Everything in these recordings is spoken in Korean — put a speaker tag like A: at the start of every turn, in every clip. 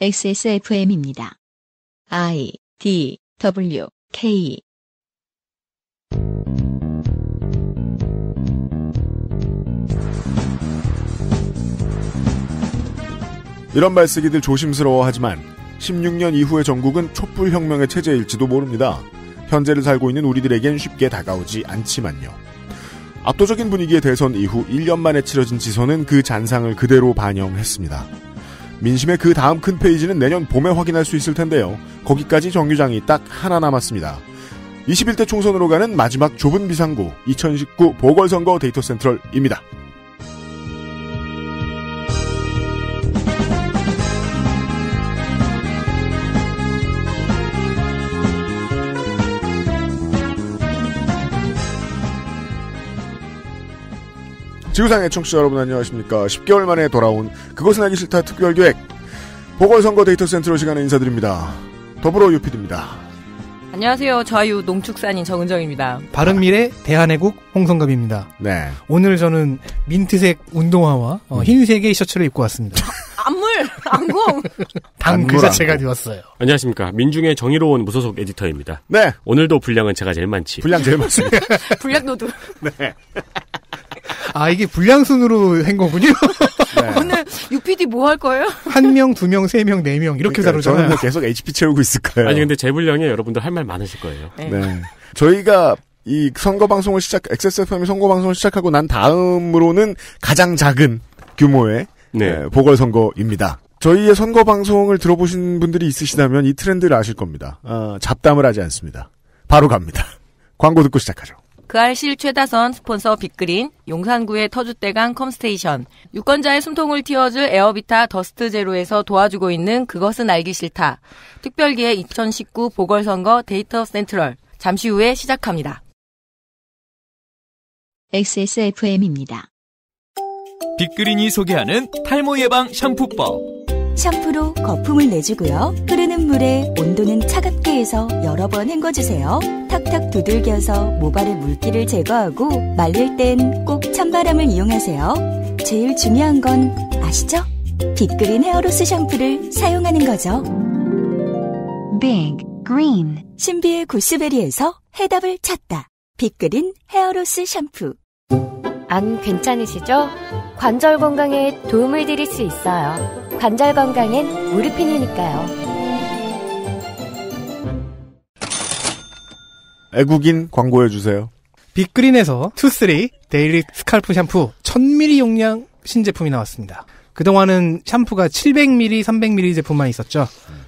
A: XSFM입니다. I D W K
B: 이런 말쓰기들 조심스러워하지만 16년 이후의 전국은 촛불혁명의 체제일지도 모릅니다. 현재를 살고 있는 우리들에겐 쉽게 다가오지 않지만요. 압도적인 분위기의 대선 이후 1년 만에 치러진 지선은 그 잔상을 그대로 반영했습니다. 민심의 그 다음 큰 페이지는 내년 봄에 확인할 수 있을 텐데요. 거기까지 정류장이 딱 하나 남았습니다. 21대 총선으로 가는 마지막 좁은 비상구 2019 보궐선거 데이터 센트럴입니다. 지구상의 청취자 여러분 안녕하십니까. 10개월 만에 돌아온 그것은 하기 싫다 특별기획 보궐선거 데이터 센트럴 시간에 인사드립니다. 더불어 유피드입니다
A: 안녕하세요. 좌유 농축산인 정은정입니다.
C: 바른미래 대한애국 홍성갑입니다. 네. 오늘 저는 민트색 운동화와 어, 음. 흰색의 셔츠를 입고 왔습니다.
A: 안물! 안공!
C: 당 그 자체가 되었어요.
D: 안녕하십니까. 민중의 정의로운 무소속 에디터입니다. 네. 오늘도 분량은 제가 제일 많지. 분량 제일 많습니다.
C: 분량노드 네. 아, 이게 불량순으로 한 거군요. 네. 오늘 UPD 뭐 할 거예요? 한 명, 두 명, 세 명, 네 명, 이렇게 그러 그러니까
D: 다루잖아요. 저는 뭐 계속 HP 채우고 있을 거예요. 아니, 근데 재불량에 여러분들 할 말 많으실 거예요. 네. 네.
B: 저희가 이 선거 방송을 시작, XSFM이 선거 방송을 시작하고 난 다음으로는 가장 작은 규모의 네. 예, 보궐선거입니다. 저희의 선거 방송을 들어보신 분들이 있으시다면 이 트렌드를 아실 겁니다. 어, 잡담을 하지 않습니다. 바로 갑니다. 광고 듣고 시작하죠.
A: 그알실 최다선 스폰서 빅그린, 용산구의 터줏대강 컴스테이션, 유권자의 숨통을 틔워줄 에어비타 더스트 제로에서 도와주고 있는 그것은 알기 싫다. 특별기획 2019 보궐선거 데이터 센트럴. 잠시 후에 시작합니다. XSFM입니다. 빅그린이 소개하는 탈모 예방 샴푸법. 샴푸로 거품을 내주고요. 흐르는 물에 온도는 차갑게 해서 여러 번 헹궈주세요. 탁탁 두들겨서 모발의 물기를 제거하고 말릴 땐 꼭 찬바람을 이용하세요. 제일 중요한 건 아시죠? 빅그린 헤어로스 샴푸를 사용하는 거죠. 빅 그린 신비의 구스베리에서 해답을 찾다. 빅그린 헤어로스 샴푸 안 괜찮으시죠? 관절 건강에 도움을 드릴 수 있어요. 관절 건강엔 무릎핀이니까요.
B: 애국인 광고해주세요.
C: 빅그린에서 투쓰리 데일리 스칼프 샴푸 1000ml 용량 신제품이 나왔습니다. 그동안은 샴푸가 700ml, 300ml 제품만 있었죠.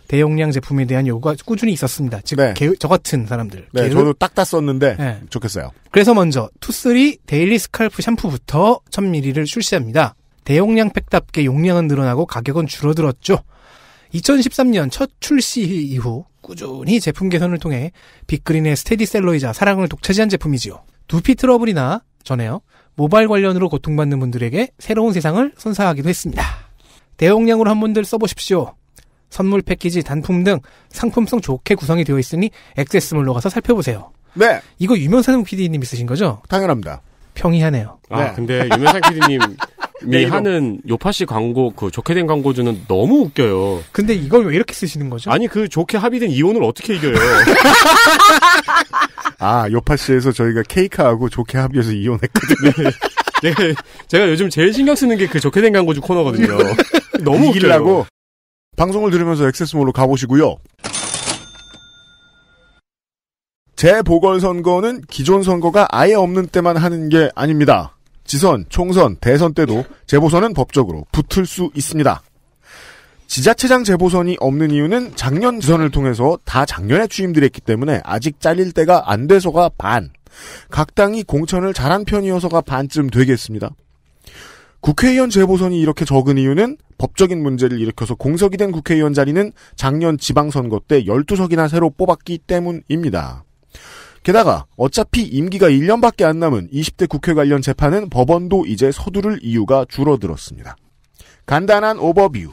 C: 대용량 제품에 대한 요구가 꾸준히 있었습니다. 즉, 네. 개, 저 같은 사람들. 네, 개울? 저도 딱 다 썼는데
B: 네. 좋겠어요.
C: 그래서 먼저 투쓰리 데일리 스칼프 샴푸부터 1000ml를 출시합니다. 대용량 팩답게 용량은 늘어나고 가격은 줄어들었죠. 2013년 첫 출시 이후 꾸준히 제품 개선을 통해 빅그린의 스테디셀러이자 사랑을 독차지한 제품이지요. 두피 트러블이나 전에요. 모발 관련으로 고통받는 분들에게 새로운 세상을 선사하기도 했습니다. 대용량으로 한 번들 써보십시오. 선물 패키지, 단품 등 상품성 좋게 구성이 되어 있으니 액세스몰로 가서 살펴보세요. 네. 이거 유명상 PD님 있으신 거죠? 당연합니다. 평이하네요. 아, 네. 근데 유명상
D: PD님 네, 하는 요파시 광고 그 좋게 된 광고주는 너무 웃겨요. 근데 이걸 왜 이렇게 쓰시는 거죠? 아니 그 좋게 합의된 이혼을 어떻게 이겨요?
B: 아 요파시에서 저희가 케이크하고 좋게 합의해서 이혼했거든요. 네, 네. 네.
D: 제가 요즘 제일 신경 쓰는 게그 좋게 된 광고주 코너거든요.
B: 너무 웃기려고 방송을 들으면서 액세스몰로 가보시고요. 재보궐선거는 기존 선거가 아예 없는 때만 하는 게 아닙니다. 지선, 총선, 대선 때도 재보선은 법적으로 붙을 수 있습니다. 지자체장 재보선이 없는 이유는 작년 지선을 통해서 다 작년에 취임들했기 때문에 아직 잘릴 때가 안 돼서가 반, 각 당이 공천을 잘한 편이어서가 반쯤 되겠습니다. 국회의원 재보선이 이렇게 적은 이유는 법적인 문제를 일으켜서 공석이 된 국회의원 자리는 작년 지방선거 때 12석이나 새로 뽑았기 때문입니다. 게다가 어차피 임기가 1년밖에 안 남은 20대 국회 관련 재판은 법원도 이제 서두를 이유가 줄어들었습니다. 간단한 오버뷰.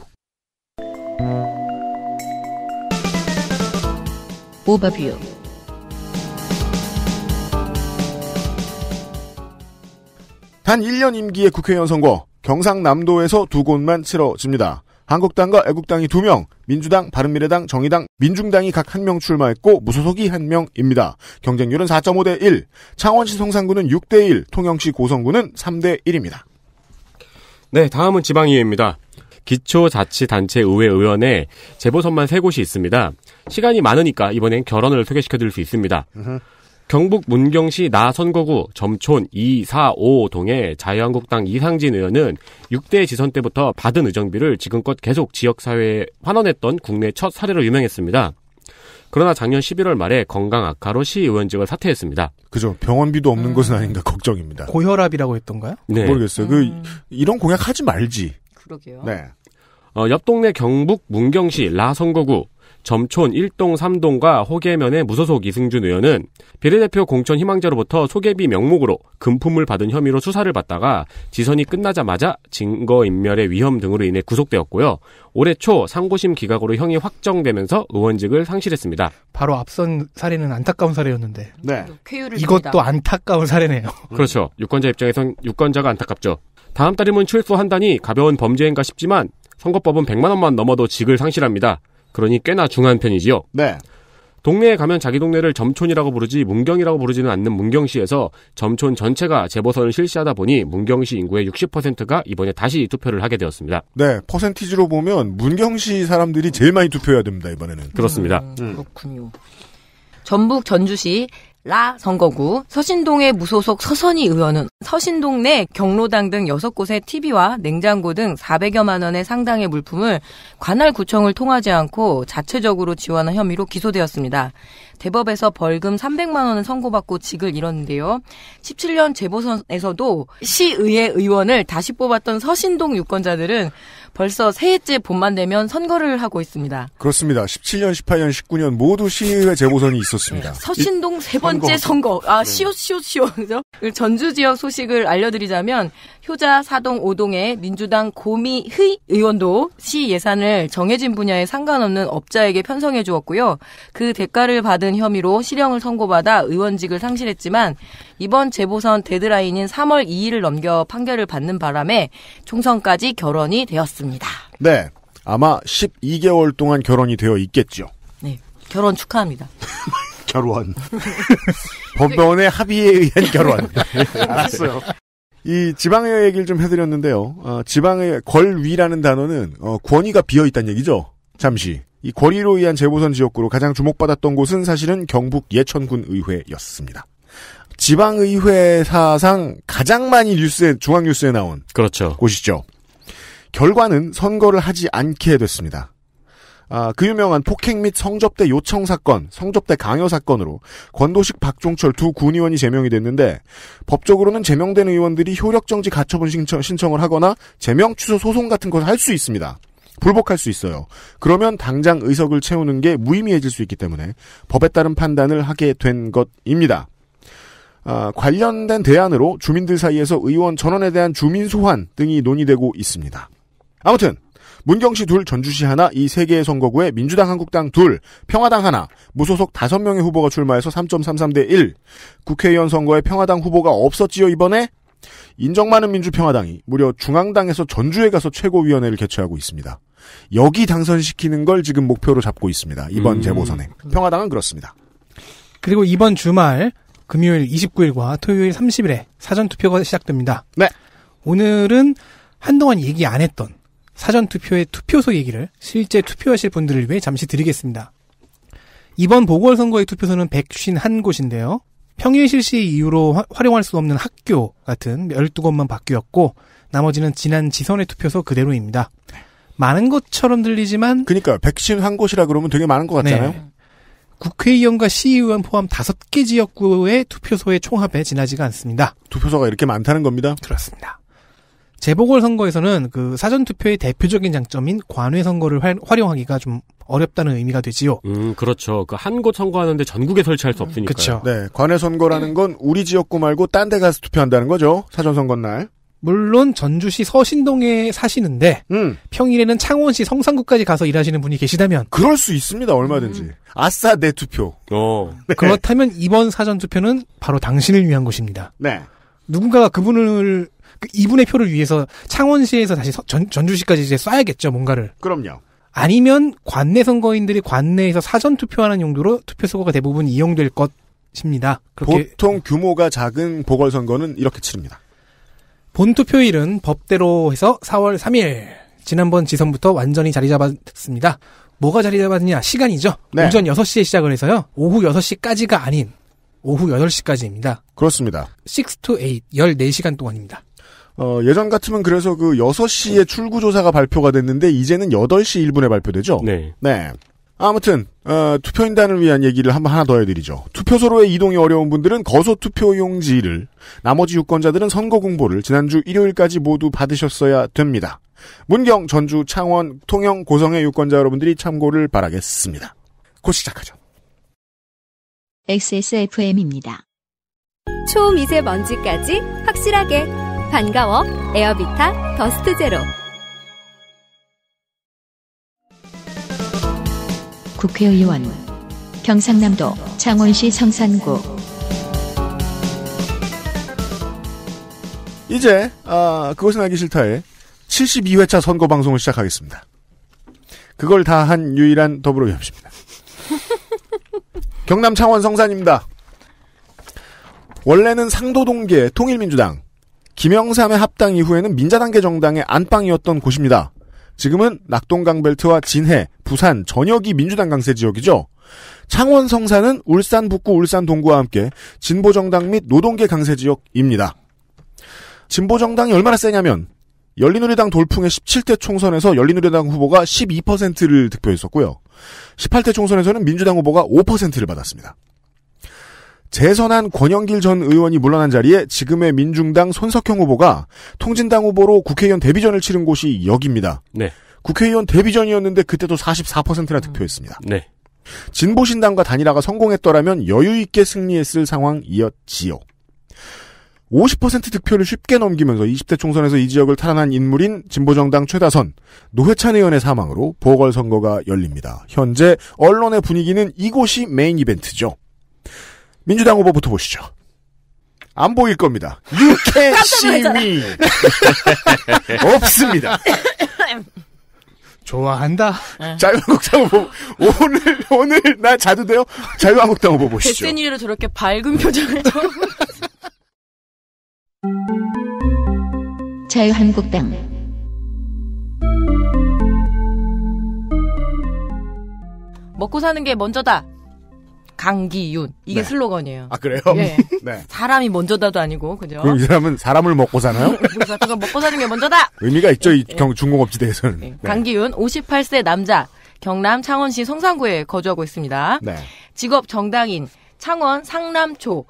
B: 오버뷰. 단 1년 임기의 국회의원 선거, 경상남도에서 두 곳만 치러집니다. 한국당과 애국당이 2명, 민주당, 바른미래당, 정의당, 민중당이 각 1명 출마했고 무소속이 1명입니다. 경쟁률은 4.5대 1, 창원시 성산구는 6대 1, 통영시 고성구는 3대 1입니다.
D: 네, 다음은 지방의회입니다. 기초자치단체 의회 의원에 제보선만 3곳이 있습니다. 시간이 많으니까 이번엔 결혼을 소개시켜드릴 수 있습니다. 으흠. 경북 문경시 나선거구 점촌 245동의 자유한국당 이상진 의원은 6대 지선 때부터 받은 의정비를 지금껏 계속 지역사회에 환원했던 국내 첫 사례로 유명했습니다. 그러나 작년 11월 말에 건강 악화로 시의원직을
B: 사퇴했습니다. 그죠. 병원비도 없는 음. 것은 아닌가 걱정입니다.
C: 고혈압이라고 했던가요? 네. 모르겠어요. 그
B: 음. 그 이런 공약 하지 말지.
A: 그러게요. 네.
B: 어, 옆 동네 경북 문경시
D: 라선거구 점촌 1동 3동과 호계면의 무소속 이승준 의원은 비례대표 공천 희망자로부터 소개비 명목으로 금품을 받은 혐의로 수사를 받다가 지선이 끝나자마자 증거인멸의 위험 등으로 인해 구속되었고요. 올해 초 상고심 기각으로 형이 확정되면서 의원직을 상실했습니다.
C: 바로 앞선 사례는 안타까운 사례였는데 네. 이것도 안타까운 사례네요. 음.
D: 그렇죠. 유권자 입장에선 유권자가 안타깝죠. 다음 달이면 출소 한다니 가벼운 범죄인가 싶지만 선거법은 100만 원만 넘어도 직을 상실합니다. 그러니 꽤나 중한 편이지요. 네. 동네에 가면 자기 동네를 점촌이라고 부르지 문경이라고 부르지는 않는 문경시에서 점촌 전체가 재보선을 실시하다 보니 문경시 인구의 60%가 이번에 다시 투표를 하게 되었습니다.
B: 네, 퍼센티지로 보면 문경시 사람들이 제일 많이 투표해야 됩니다 이번에는. 그렇습니다.
A: 음, 그렇군요. 전북 전주시 라 선거구 서신동의 무소속 서선희 의원은 서신동 내 경로당 등 6곳의 TV와 냉장고 등 400여만 원의 상당의 물품을 관할 구청을 통하지 않고 자체적으로 지원한 혐의로 기소되었습니다. 대법에서 벌금 300만 원을 선고받고 직을 잃었는데요. 17년 재보선에서도 시의회 의원을 다시 뽑았던 서신동 유권자들은 벌써 새해째 봄만 되면 선거를 하고 있습니다.
B: 그렇습니다. 17년, 18년, 19년 모두 시의회 재보선이 있었습니다. 네,
A: 서신동 세 번째 선거. 선거. 아, 네. 시옷, 시옷, 시옷. 전주 지역 소식을 알려드리자면 효자 사동 5동의 민주당 고미희 의원도 시 예산을 정해진 분야에 상관없는 업자에게 편성해 주었고요. 그 대가를 받은 혐의로 실형을 선고받아 의원직을 상실했지만 이번 재보선 데드라인인 3월 2일을 넘겨 판결을 받는 바람에 총선까지 결혼이 되었습니다.
B: 네. 아마 12개월 동안 결혼이 되어 있겠죠. 네.
A: 결혼 축하합니다.
B: 결혼. 법원의 합의에 의한 결혼. 알았어요. 이 지방의 얘기를 좀 해드렸는데요. 어, 지방의 권위라는 단어는 어, 권위가 비어 있다는 얘기죠. 잠시 이 권위로 의한 재보선 지역구로 가장 주목받았던 곳은 사실은 경북 예천군 의회였습니다. 지방의회 사상 가장 많이 뉴스에 중앙 뉴스에 나온 그렇죠. 곳이죠. 결과는 선거를 하지 않게 됐습니다. 아, 그 유명한 폭행 및 성접대 요청 사건, 성접대 강요 사건으로 권도식, 박종철 두 군의원이 제명이 됐는데 법적으로는 제명된 의원들이 효력정지 가처분 신청, 을 하거나 제명 취소 소송 같은 것을 할 수 있습니다. 불복할 수 있어요. 그러면 당장 의석을 채우는 게 무의미해질 수 있기 때문에 법에 따른 판단을 하게 된 것입니다. 아, 관련된 대안으로 주민들 사이에서 의원 전원에 대한 주민 소환 등이 논의되고 있습니다. 아무튼 문경시 둘, 전주시 하나, 이 세 개의 선거구에 민주당, 한국당 둘, 평화당 하나, 무소속 다섯 명의 후보가 출마해서 3.33대 1. 국회의원 선거에 평화당 후보가 없었지요 이번에 인정 많은 민주평화당이 무려 중앙당에서 전주에 가서 최고위원회를 개최하고 있습니다. 여기 당선시키는 걸 지금 목표로 잡고 있습니다. 이번 음. 재보선에 평화당은 그렇습니다.
C: 그리고 이번 주말 금요일 29일과 토요일 30일에 사전 투표가 시작됩니다. 네. 오늘은 한동안 얘기 안 했던 사전투표의 투표소 얘기를 실제 투표하실 분들을 위해 잠시 드리겠습니다. 이번 보궐선거의 투표소는 151곳인데요. 평일 실시 이후로 화, 활용할 수 없는 학교 같은 12곳만 바뀌었고 나머지는 지난 지선의 투표소 그대로입니다. 많은 것처럼 들리지만 그러니까 백신 한곳이라 그러면 되게 많은 것 네. 같잖아요. 네. 국회의원과 시의원 포함 5개 지역구의 투표소의 총합에 지나지가 않습니다. 투표소가 이렇게 많다는 겁니다. 그렇습니다. 재보궐 선거에서는 그 사전 투표의 대표적인 장점인 관외 선거를 활, 활용하기가 좀
D: 어렵다는 의미가 되지요. 음, 그렇죠. 그 한 곳 선거하는데 전국에 설치할 수없으니까 그렇죠. 네, 관외 선거라는
B: 건 우리 지역구 말고 딴 데 가서 투표한다는 거죠. 사전 선거 날.
C: 물론 전주시 서신동에 사시는데 음. 평일에는 창원시 성산구까지 가서 일하시는 분이 계시다면 그럴 수 있습니다
B: 얼마든지 음. 아싸 내 투표 어. 네.
C: 그렇다면 이번 사전 투표는 바로 당신을 위한 것입니다 네. 누군가가 그분을 그 이분의 표를 위해서 창원시에서 다시 서, 전, 전주시까지 이제 쏴야겠죠 뭔가를. 그럼요. 아니면 관내 선거인들이 관내에서 사전 투표하는 용도로 투표 수거가 대부분 이용될 것입니다. 보통
B: 규모가 작은 보궐선거는 이렇게 치릅니다.
C: 본 투표일은 법대로 해서 4월 3일. 지난번 지선부터 완전히 자리 잡았습니다. 뭐가 자리 잡았느냐? 시간이죠. 네. 오전 6시에 시작을 해서요. 오후 6시까지가 아닌 오후 8시까지입니다. 그렇습니다. 6 to 8, 14시간 동안입니다. 어, 예전
B: 같으면 그래서 그 6시에 출구조사가 발표가 됐는데, 이제는 8시 1분에 발표되죠? 네. 네. 아무튼, 어, 투표인단을 위한 얘기를 한번 하나 더 해드리죠. 투표소로의 이동이 어려운 분들은 거소 투표용지를, 나머지 유권자들은 선거 공보를 지난주 일요일까지 모두 받으셨어야 됩니다. 문경, 전주, 창원, 통영, 고성의 유권자 여러분들이 참고를 바라겠습니다. 곧 시작하죠.
A: XSFM입니다. 초미세먼지까지 확실하게 반가워 에어비타 더스트 제로 국회의원 경상남도 창원시 성산구
B: 이제 아 그것은 알기 싫다의 72회차 선거 방송을 시작하겠습니다. 그걸 다 한 유일한 더불어협시입니다. 경남 창원 성산입니다. 원래는 상도동계 통일민주당 김영삼의 합당 이후에는 민자단계 정당의 안방이었던 곳입니다. 지금은 낙동강 벨트와 진해, 부산, 전역이 민주당 강세 지역이죠. 창원 성산은 울산 북구 울산 동구와 함께 진보 정당 및 노동계 강세 지역입니다. 진보 정당이 얼마나 세냐면 열린우리당 돌풍의 17대 총선에서 열린우리당 후보가 12%를 득표했었고요. 18대 총선에서는 민주당 후보가 5%를 받았습니다. 재선한 권영길 전 의원이 물러난 자리에 지금의 민중당 손석형 후보가 통진당 후보로 국회의원 데뷔전을 치른 곳이 여기입니다. 네. 국회의원 데뷔전이었는데 그때도 44%나 음. 득표했습니다. 네. 진보신당과 단일화가 성공했더라면 여유있게 승리했을 상황이었지요. 50% 득표를 쉽게 넘기면서 20대 총선에서 이 지역을 탈환한 인물인 진보정당 최다선, 노회찬 의원의 사망으로 보궐선거가 열립니다. 현재 언론의 분위기는 이곳이 메인 이벤트죠. 민주당 후보부터 보시죠. 안 보일 겁니다. You
C: c
B: 없습니다. 좋아한다. 자유한국당 후보 오늘 오늘 나 자도 돼요? 자유한국당 후보 보시죠.
A: 데스니로 저렇게 밝은 표정을 저. 자유한국당 먹고 사는 게 먼저다. 강기윤 이게 네. 슬로건이에요. 아
B: 그래요? 예.
A: 네. 사람이 먼저다도 아니고 그죠? 그럼 이
B: 사람은 사람을 먹고 사나요?
A: 그가 먹고 사는 게 먼저다.
B: 의미가 있죠 예. 이 경, 중공업지대에서는. 예. 네.
A: 강기윤 58세 남자 경남 창원시 성산구에 거주하고 있습니다. 네. 직업 정당인 창원 상남초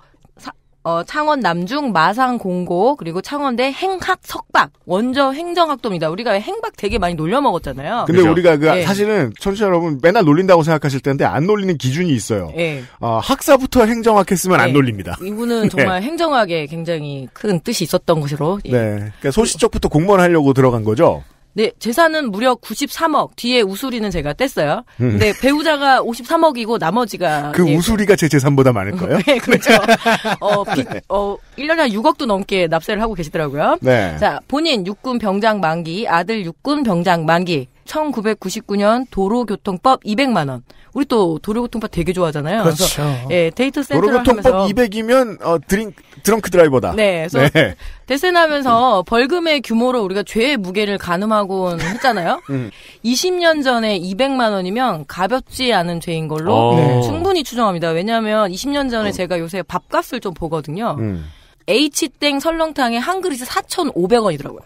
A: 어, 창원 남중 마상 공고 그리고 창원대 행학 석박 원저 행정학도입니다. 우리가 행박 되게 많이 놀려 먹었잖아요. 근데 그렇죠? 우리가 그 예.
B: 사실은 청취자 여러분 맨날 놀린다고 생각하실 텐데 안 놀리는 기준이 있어요. 예. 어, 학사부터 행정학 했으면 예. 안 놀립니다. 이분은 네. 정말
A: 행정학에 굉장히 큰 뜻이 있었던 것으로.
B: 예. 네. 그러니까 소시적부터 공무원 하려고 들어간 거죠.
A: 네, 재산은 무려 93억. 뒤에 우수리는 제가 뗐어요. 근데 음. 배우자가 53억이고 나머지가 그 예,
B: 우수리가 제 재산보다 많을 그 거예요.
A: 네, 그렇죠. 어, 비, 어 1년에 6억도 넘게 납세를 하고 계시더라고요. 네. 자, 본인 육군 병장 만기, 아들 육군 병장 만기, 1999년 도로교통법 200만 원. 우리 또 도로교통법 되게 좋아하잖아요. 그렇죠. 그래서, 예, 데이터 센터를 도로교통법 하면서
B: 200이면 어, 드링 드렁크 드라이버다. 네. 그래서 네.
A: 대세나면서 벌금의 규모로 우리가 죄의 무게를 가늠하곤 했잖아요. 음. 20년 전에 200만 원이면 가볍지 않은 죄인 걸로 어. 네. 충분히 추정합니다. 왜냐하면 20년 전에 음. 제가 요새 밥값을 좀 보거든요. 음. H땡 설렁탕에 한 그릇에 4,500원이더라고요.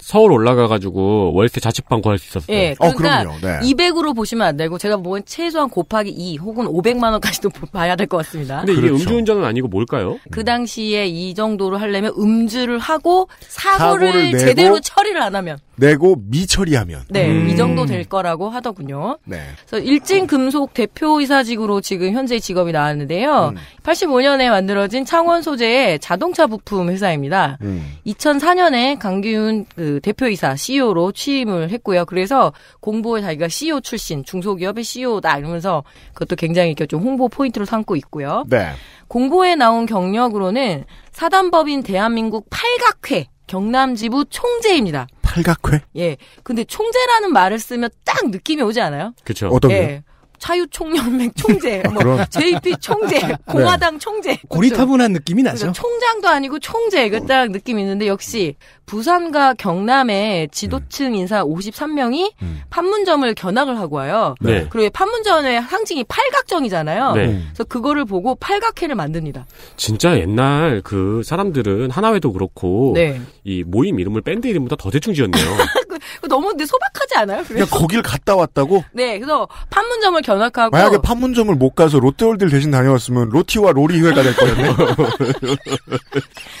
D: 서울 올라가가지고 월세 자취방 구할 수 있었어요.
A: 예, 어, 그러니까 어, 네. 200으로 보시면 안 되고 제가 보 뭐 최소한 곱하기 2 혹은 500만 원까지도 봐야 될 것 같습니다. 근데 이게 그렇죠.
D: 음주운전은 아니고
B: 뭘까요? 음.
A: 그 당시에 이 정도로 하려면 음주를 하고 사고를, 사고를 제대로 처리를 안 하면
B: 내고 미처리하면 네, 음. 이
A: 정도 될 거라고 하더군요. 네. 그래서 일진금속 대표이사직으로 지금 현재 직업이 나왔는데요. 음. 85년에 만들어진 창원 소재의 자동차 부품 회사입니다. 음. 2004년에 강기훈 그그 대표이사 CEO로 취임을 했고요. 그래서 공보에 자기가 CEO 출신 중소기업의 CEO다 이러면서 그것도 굉장히 이렇게 좀 홍보 포인트로 삼고 있고요. 네. 공보에 나온 경력으로는 사단법인 대한민국 팔각회 경남 지부 총재입니다. 팔각회? 예. 근데 총재라는 말을 쓰면 딱 느낌이 오지 않아요? 그렇죠. 어떤 예. 자유총연맹 총재, 뭐 그럼. JP 총재, 네. 공화당 네. 총재. 고리타분한
C: 느낌이 나죠. 그러니까
A: 총장도 아니고 총재 그딱 어. 느낌이 있는데 역시 부산과 경남의 지도층 음. 인사 53명이 음. 판문점을 견학을 하고 와요. 네. 그리고 판문점의 상징이 팔각정이잖아요. 네. 그래서 그거를 보고 팔각회를 만듭니다.
D: 진짜 옛날 그 사람들은 하나회도 그렇고 네. 이 모임 이름을 밴드
B: 이름보다 더 대충 지었네요.
A: 너무 근데 소박하지 않아요? 그래서? 그냥 거길
B: 갔다 왔다고?
A: 네, 그래서 판문점을 견학하고 만약에
B: 판문점을 못 가서 롯데월드를 대신 다녀왔으면 로티와 로리 회가 될 거였네.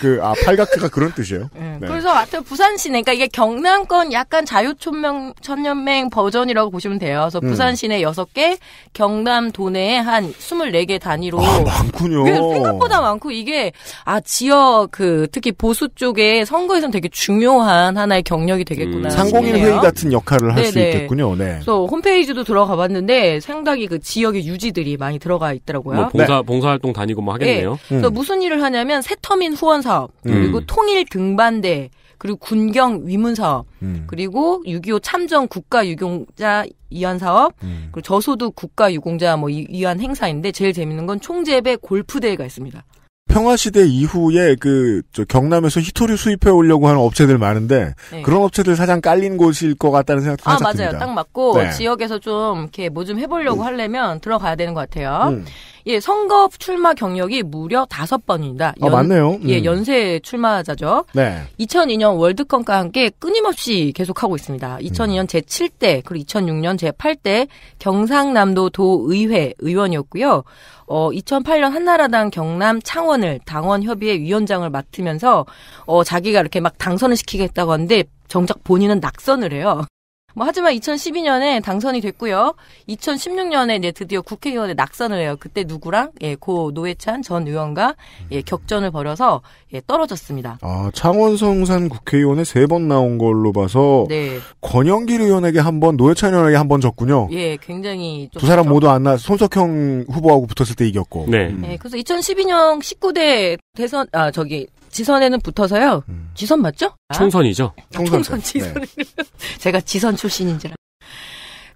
B: 그아 팔각트가 그런 뜻이에요. 네. 네. 그래서
A: 하여튼 부산시내 그러니까 이게 경남권 약간 자유촌명 천년맹 버전이라고 보시면 돼요. 그래서 음. 부산시내 음. 6개, 경남 도내에 한 24개 단위로 아, 많군요.
B: 생각보다
A: 많고 이게 아 지역 그 특히 보수 쪽에 선거에서는 되게 중요한 하나의 경력이 되겠구나. 음. 통일 회의 같은 역할을 할 수 있겠군요.
B: 네.
D: 그래서
A: 홈페이지도 들어가 봤는데 상당히 그 지역의 유지들이 많이 들어가 있더라고요. 뭐 봉사
D: 네. 봉사활동 다니고 뭐 하겠네요. 네. 그래서 음.
A: 무슨 일을 하냐면 새터민 후원 사업 음. 그리고 음. 통일 등반대 그리고 군경 위문 사업 음. 그리고 6.25 참전 국가 유공자 이한 사업 음. 그리고 저소득 국가 유공자 뭐 이한 행사인데 제일 재밌는 건 총재배 골프 대회가 있습니다.
B: 평화시대 이후에 그, 저 경남에서 히토류 수입해 오려고 하는 업체들 많은데, 네. 그런 업체들 사장 깔린 곳일 것 같다는 생각도 아, 맞아요. 듭니다. 딱 맞고, 네.
A: 지역에서 좀, 이렇게 뭐 좀 해보려고 음. 하려면 들어가야 되는 것 같아요. 음. 예, 선거 출마 경력이 무려 다섯 번니다 아, 맞네요. 예, 음. 예, 연세 출마자죠. 네. 2002년 월드컵과 함께 끊임없이 계속하고 있습니다. 2002년 음. 제7대, 그리고 2006년 제8대 경상남도 도의회 의원이었고요. 어, 2008년 한나라당 경남 창원을 당원협의회 위원장을 맡으면서, 어, 자기가 이렇게 막 당선을 시키겠다고 하는데, 정작 본인은 낙선을 해요. 뭐 하지만 2012년에 당선이 됐고요. 2016년에 이제 드디어 국회의원에 낙선을 해요. 그때 누구랑 예, 고 노회찬 전 의원과 예, 음. 격전을 벌여서 예, 떨어졌습니다.
B: 아, 창원성산 국회의원에 세 번 나온 걸로 봐서 네. 권영길 의원에게 한 번, 노회찬 의원에게 한 번 졌군요.
A: 예, 굉장히 두 사람 그렇죠.
B: 모두 안 나. 손석형 후보하고 붙었을 때 이겼고. 네. 음. 예,
A: 그래서 2012년 19대 대선 아 저기 지선에는 붙어서요. 음. 지선 맞죠? 아, 총선이죠. 아, 총선, 지선. 네. 제가 지선 출신인지라.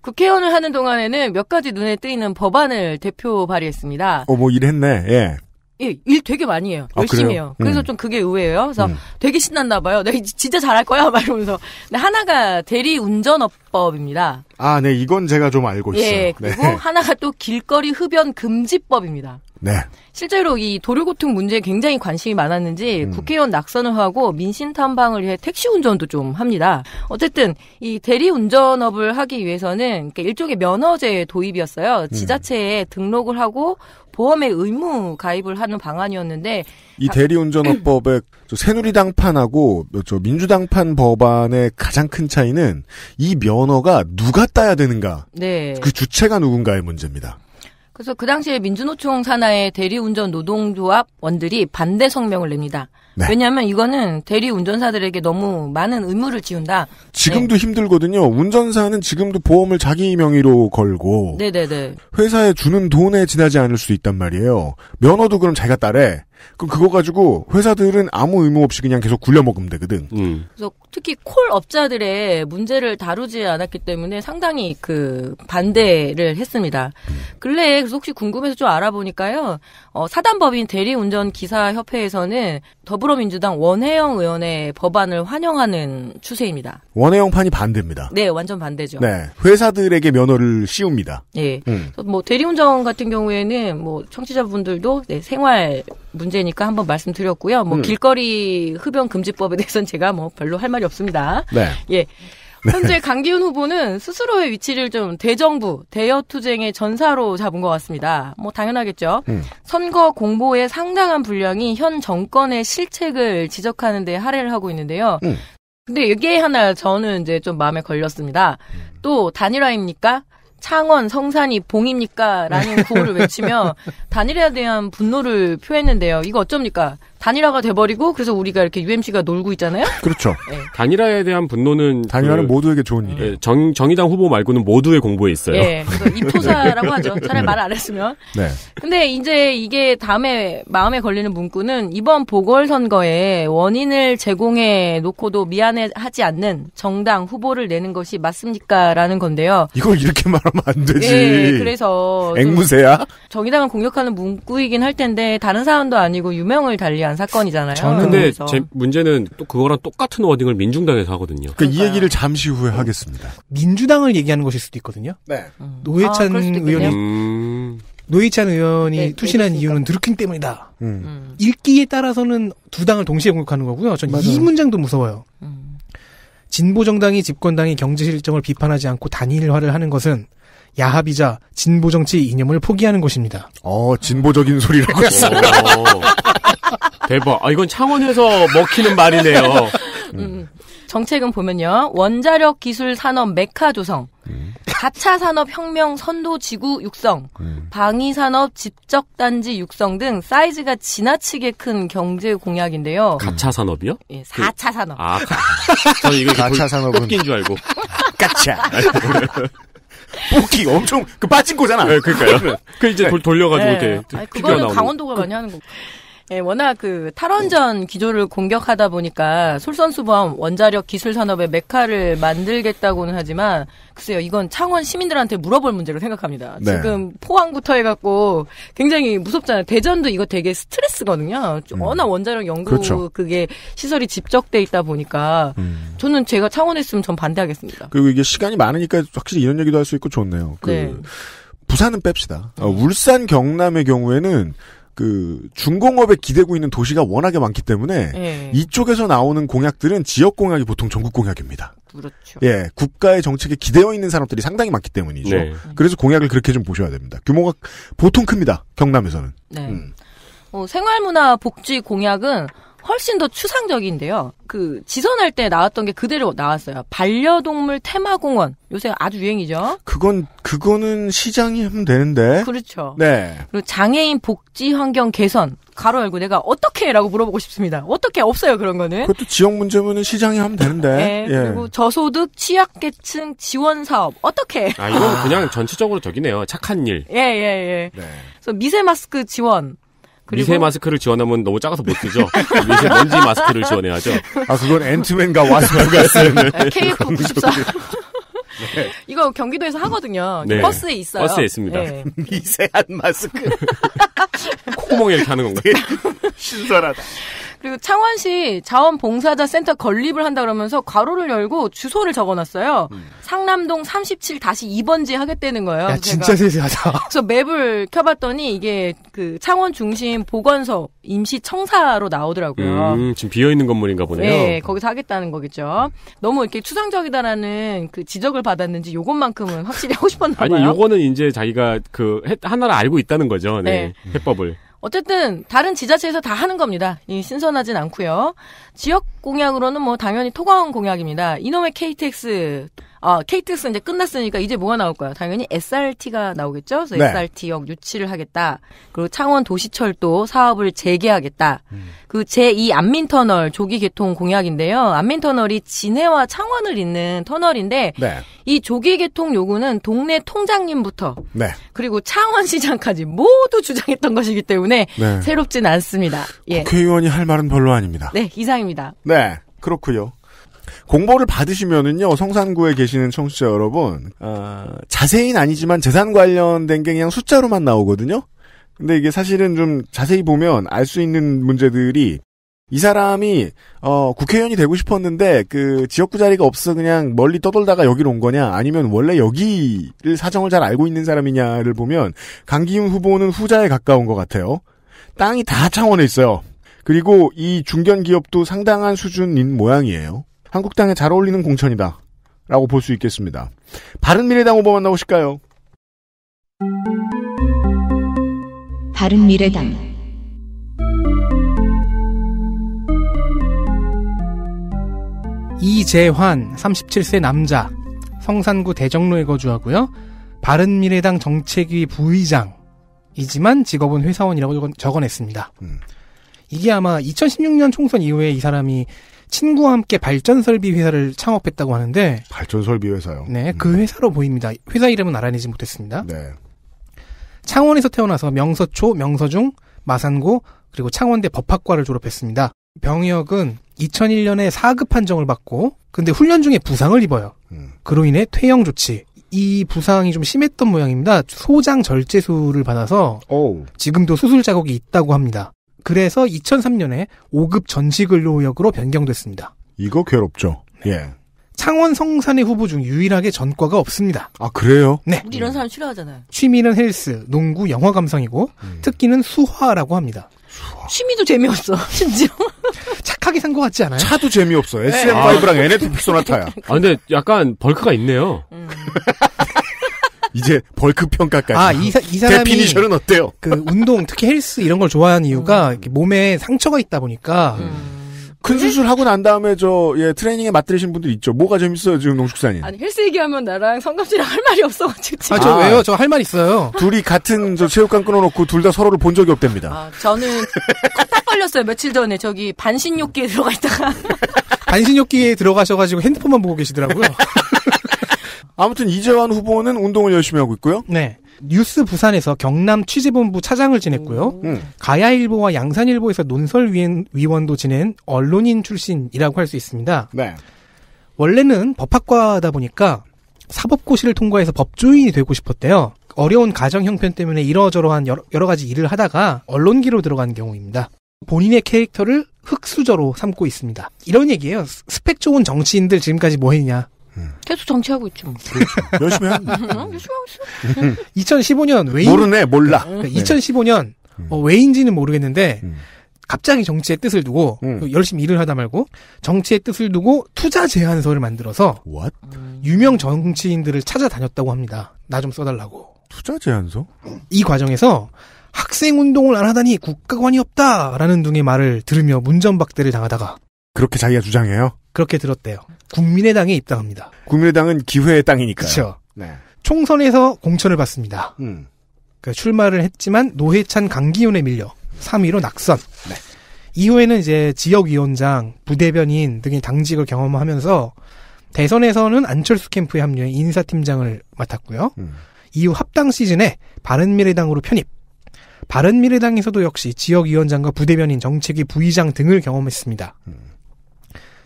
A: 국회의원을 하는 동안에는 몇 가지 눈에 띄는 법안을 대표 발의했습니다.
B: 어, 뭐이랬네 예.
A: 예, 일 되게 많이 해요. 아, 열심히 아, 해요. 그래서 음. 좀 그게 의외예요. 그래서 음. 되게 신났나 봐요. 나 진짜 잘할 거야. 막 이러면서. 근데 하나가 대리 운전업법입니다.
B: 아, 네. 이건 제가 좀 알고 예, 있어요. 예. 그리고 네.
A: 하나가 또 길거리 흡연 금지법입니다. 네. 실제로 이 도로교통 문제에 굉장히 관심이 많았는지 음. 국회의원 낙선을 하고 민심 탐방을 위해 택시 운전도 좀 합니다. 어쨌든 이 대리 운전업을 하기 위해서는 그러니까 일종의 면허제 도입이었어요. 음. 지자체에 음. 등록을 하고 보험에 의무 가입을 하는 방안이었는데 이 아,
B: 대리운전업법의 새누리당 판하고 저 민주당 판 법안의 가장 큰 차이는 이 면허가 누가 따야 되는가, 네. 그 주체가 누군가의 문제입니다.
A: 그래서 그 당시에 민주노총 산하의 대리운전 노동조합 원들이 반대 성명을 냅니다. 네. 왜냐하면 이거는 대리 운전사들에게 너무 많은 의무를 지운다.
B: 지금도 네. 힘들거든요. 운전사는 지금도 보험을 자기 명의로 걸고 네네네. 회사에 주는 돈에 지나지 않을 수 있단 말이에요. 면허도 그럼 자기가 따래. 그럼 그거 가지고 회사들은 아무 의무 없이 그냥 계속 굴려먹으면 되거든. 음.
A: 그래서 특히 콜 업자들의 문제를 다루지 않았기 때문에 상당히 그 반대를 했습니다. 근래에 혹시 궁금해서 좀 알아보니까요. 어, 사단법인 대리운전기사협회에서는 더불어민주당 원혜영 의원의 법안을 환영하는 추세입니다.
B: 원혜영 판이 반대입니다.
A: 네, 완전 반대죠. 네,
B: 회사들에게 면허를 씌웁니다.
A: 예. 네. 음. 뭐 대리운전 같은 경우에는 뭐 청취자분들도 네, 생활 문제니까 한번 말씀드렸고요. 뭐 음. 길거리 흡연 금지법에 대해서는 제가 뭐 별로 할 말이 없습니다. 네. 예. 현재 강기훈 후보는 스스로의 위치를 좀 대정부, 대여투쟁의 전사로 잡은 것 같습니다. 뭐 당연하겠죠. 음. 선거 공보의 상당한 분량이 현 정권의 실책을 지적하는 데 할애를 하고 있는데요. 음. 근데 이게 하나 저는 이제 좀 마음에 걸렸습니다. 음. 또 단일화입니까? 창원, 성산이 봉입니까? 라는 구호를 외치며 단일화에 대한 분노를 표했는데요. 이거 어쩝니까? 단일화가 돼버리고 그래서 우리가 이렇게 UMC가 놀고 있잖아요. 그렇죠. 네.
D: 단일화에 대한 분노는 단일화는 그, 모두에게 좋은 일이에요. 예, 정, 정의당 후보 말고는 모두의 공부에 있어요. 예, 그래서
A: 입토사라고 하죠. 차라리 말 안 했으면. 네. 근데 이제 이게 다음에 마음에 걸리는 문구는 이번 보궐선거에 원인을 제공해 놓고도 미안해하지 않는 정당 후보를 내는 것이 맞습니까라는 건데요.
B: 이걸 이렇게 말하면 안 되지. 예,
A: 네, 그래서 앵무새야. 정의당을 공격하는 문구이긴 할 텐데 다른 사안도 아니고 유명을 달리한 난 사건이잖아요. 저는 근데 제
D: 문제는 또 그거랑 똑같은 워딩을 민중당에서
C: 하거든요. 그러니까 이 얘기를 잠시 후에 하겠습니다. 민주당을 얘기하는 것일 수도 있거든요. 네. 음. 노회찬 아, 의원이 음... 노회찬 의원이 네, 투신한 이유는 드루킹 때문이다. 음. 음. 읽기에 따라서는 두 당을 동시에 공격하는 거고요. 전 이 문장도 무서워요. 음. 진보 정당이 집권당이 경제 실정을 비판하지 않고 단일화를 하는 것은 야합이자 진보 정치 이념을 포기하는 것입니다. 어, 진보적인 소리라고 했어요. 어.
D: 대박. 아, 이건 창원에서 먹히는 말이네요.
A: 음. 음. 정책은 보면요. 원자력 기술 산업 메카 조성, 음. 4차 산업 혁명 선도 지구 육성, 음. 방위 산업 집적 단지 육성 등 사이즈가 지나치게 큰 경제 공약인데요.
D: 가차 산업이요? 예, 4차 그, 산업. 아, 저는 이거 4차 산업은 뽑긴 줄 알고. 가차. 뽑기 엄청 그 빠진 거잖아. 네, 그러니까요. 그 이제 돌, 네. 려가지고 네. 이렇게. 아니, 그거는 강원도가
A: 그, 많이 하는 거. 예, 워낙 그 탈원전 기조를 공격하다 보니까 솔선수범 원자력 기술 산업의 메카를 만들겠다고는 하지만 글쎄요 이건 창원 시민들한테 물어볼 문제로 생각합니다. 네. 지금 포항부터 해갖고 굉장히 무섭잖아요. 대전도 이거 되게 스트레스거든요. 음. 워낙 원자력 연구 그렇죠. 그게 시설이 집적돼 있다 보니까 음. 저는 제가 창원에 있으면 전 반대하겠습니다.
B: 그리고 이게 시간이 많으니까 확실히 이런 얘기도 할 수 있고 좋네요. 그 네. 부산은 뺍시다. 아, 울산 경남의 경우에는 그 중공업에 기대고 있는 도시가 워낙에 많기 때문에 예. 이쪽에서 나오는 공약들은 지역 공약이 보통 전국 공약입니다. 그렇죠. 예, 국가의 정책에 기대어 있는 사람들이 상당히 많기 때문이죠. 네. 그래서 공약을 그렇게 좀 보셔야 됩니다. 규모가 보통 큽니다. 경남에서는.
A: 네. 음. 어, 생활문화 복지 공약은 훨씬 더 추상적인데요. 그 지선할 때 나왔던 게 그대로 나왔어요. 반려동물 테마공원 요새 아주 유행이죠. 그건 그거는 시장이 하면
B: 되는데. 그렇죠. 네.
A: 그리고 장애인 복지 환경 개선 가로 열고 내가 어떻게라고 물어보고 싶습니다. 어떻게 없어요 그런 거는. 그것도
B: 지역 문제면은 시장이 하면 되는데. 네,
A: 예. 그리고 저소득 취약계층 지원 사업 어떻게? 아 이건
B: 그냥 전체적으로
D: 저기네요. 착한 일.
A: 예예 예, 예. 네. 그래서 미세 마스크 지원.
D: 미세 마스크를 지원하면 너무 작아서 못 쓰죠. 미세 먼지 마스크를 지원해야죠. 아 그건 앤트맨과 와스프가 쓰는 KF94.
A: 네. 이거 경기도에서 하거든요. 네. 버스에 있어요. 버스에 있습니다. 네.
B: 미세한 마스크.
A: 콧구멍에 이렇게 하는 건가요?
B: 신선하다.
A: 그리고 창원시 자원봉사자 센터 건립을 한다 그러면서 괄호를 열고 주소를 적어놨어요. 음. 상남동 37-2번지 하겠다는 거예요. 야, 진짜 세세하다. 그래서 맵을 켜봤더니 이게 그 창원 중심 보건소 임시청사로 나오더라고요.
D: 음, 지금 비어있는 건물인가 보네요. 네,
A: 거기서 하겠다는 거겠죠. 너무 이렇게 추상적이다라는 그 지적을 받았는지 요것만큼은 확실히 하고 싶었나 봐요. 아니,
D: 요거는 이제 자기가 그 하나를 알고 있다는 거죠. 네. 네. 해법을.
A: 어쨌든 다른 지자체에서 다 하는 겁니다. 이 신선하진 않고요. 지역 공약으로는 뭐 당연히 토건 공약입니다. 이놈의 KTX 아, KTX 이제 끝났으니까 이제 뭐가 나올까요? 당연히 SRT가 나오겠죠. 그래서 네. SRT역 유치를 하겠다. 그리고 창원 도시철도 사업을 재개하겠다. 음. 그 제2 안민터널 조기 개통 공약인데요. 안민터널이 진해와 창원을 잇는 터널인데 네. 이 조기 개통 요구는 동네 통장님부터 네. 그리고 창원시장까지 모두 주장했던 것이기 때문에 네. 새롭진 않습니다. 예.
B: 국회의원이 할 말은 별로 아닙니다.
A: 네, 이상입니다.
B: 네, 그렇고요. 공보를 받으시면은요 성산구에 계시는 청취자 여러분 어, 자세히는 아니지만 재산 관련된 게 그냥 숫자로만 나오거든요. 근데 이게 사실은 좀 자세히 보면 알 수 있는 문제들이 이 사람이 어, 국회의원이 되고 싶었는데 그 지역구 자리가 없어 그냥 멀리 떠돌다가 여기로 온 거냐 아니면 원래 여기를 사정을 잘 알고 있는 사람이냐를 보면 강기훈 후보는 후자에 가까운 것 같아요. 땅이 다 창원에 있어요. 그리고 이 중견 기업도 상당한 수준인 모양이에요. 한국당에 잘 어울리는 공천이다. 라고 볼 수 있겠습니다. 바른미래당 후보 만나보실까요?
C: 바른미래당 이재환 37세 남자 성산구 대정로에 거주하고요. 바른미래당 정책위 부의장이지만 직업은 회사원이라고 적어냈습니다. 음. 이게 아마 2016년 총선 이후에 이 사람이 친구와 함께 발전설비 회사를 창업했다고 하는데
B: 발전설비 회사요.
C: 네, 그 음. 회사로 보입니다. 회사 이름은 알아내지 못했습니다. 네. 창원에서 태어나서 명서초, 명서중, 마산고 그리고 창원대 법학과를 졸업했습니다. 병역은 2001년에 4급 판정을 받고 근데 훈련 중에 부상을 입어요. 음. 그로 인해 퇴영 조치. 이 부상이 좀 심했던 모양입니다. 소장 절제술을 받아서 오. 지금도 수술 자국이 있다고 합니다. 그래서 2003년에 5급 전시근로역으로 변경됐습니다. 이거 괴롭죠. 네. 예. 창원 성산의 후보 중 유일하게 전과가 없습니다. 아 그래요? 네. 우리 이런
A: 사람 싫어하잖아요.
C: 취미는 헬스, 농구, 영화 감상이고 음. 특기는 수화라고 합니다.
A: 수화. 취미도
C: 재미없어. 진짜. 착하게 산 것 같지 않아요? 차도 재미없어. SM5랑 아. NFP 소나타야.
D: 아 근데 약간 벌크가 있네요. 음. 이제 벌크
C: 평가까지. 아, 이, 사, 이 사람이 데피니션은 어때요? 그 운동 특히 헬스 이런 걸 좋아하는 이유가 음. 몸에 상처가 있다 보니까 음. 음. 큰 수술 하고 난 다음에 저 예, 트레이닝에 맞들으신 분들
B: 있죠. 뭐가 재밌어요 지금 농축산인? 아니
A: 헬스 얘기하면 나랑 성감씨랑 할 말이 없어가지고. 아, 저 아. 왜요? 저
B: 할 말 있어요. 둘이 같은 저 체육관 끊어놓고 둘 다 서로를 본 적이 없답니다. 아,
A: 저는 딱 걸렸어요 며칠 전에 저기 반신욕기에 들어가 있다가
C: 반신욕기에 들어가셔가지고 핸드폰만 보고 계시더라고요. 아무튼 이재환 후보는 운동을 열심히 하고 있고요. 네. 뉴스 부산에서 경남 취재본부 차장을 지냈고요. 음. 음. 가야일보와 양산일보에서 논설위원도 지낸 언론인 출신이라고 할 수 있습니다. 네. 원래는 법학과다 보니까 사법고시를 통과해서 법조인이 되고 싶었대요. 어려운 가정 형편 때문에 이러저러한 여러, 여러 가지 일을 하다가 언론기로 들어간 경우입니다. 본인의 캐릭터를 흑수저로 삼고 있습니다. 이런 얘기예요. 스펙 좋은 정치인들 지금까지 뭐 했냐?
A: 계속 정치하고 있죠.
C: 그렇죠. 열심히 하고 있어. 2015년 외인 모르네 몰라. 2015년 음. 어, 왜인지는 모르겠는데 음. 갑자기 정치의 뜻을 두고 음. 그 열심히 일을 하다 말고 정치의 뜻을 두고 투자 제안서를 만들어서 What? 유명 정치인들을 찾아다녔다고 합니다. 나 좀 써달라고. 투자 제안서? 이 과정에서 학생 운동을 안 하다니 국가관이 없다라는 등의 말을 들으며 문전박대를 당하다가 그렇게 자기가 주장해요? 그렇게 들었대요. 국민의당에 입당합니다. 국민의당은 기회의 땅이니까요. 그렇죠. 네. 총선에서 공천을 받습니다. 음. 그 출마를 했지만 노회찬 강기훈에 밀려 3위로 낙선. 네. 이후에는 이제 지역위원장, 부대변인 등의 당직을 경험하면서 대선에서는 안철수 캠프에 합류해 인사팀장을 맡았고요. 음. 이후 합당 시즌에 바른미래당으로 편입. 바른미래당에서도 역시 지역위원장과 부대변인, 정책위 부의장 등을 경험했습니다. 음.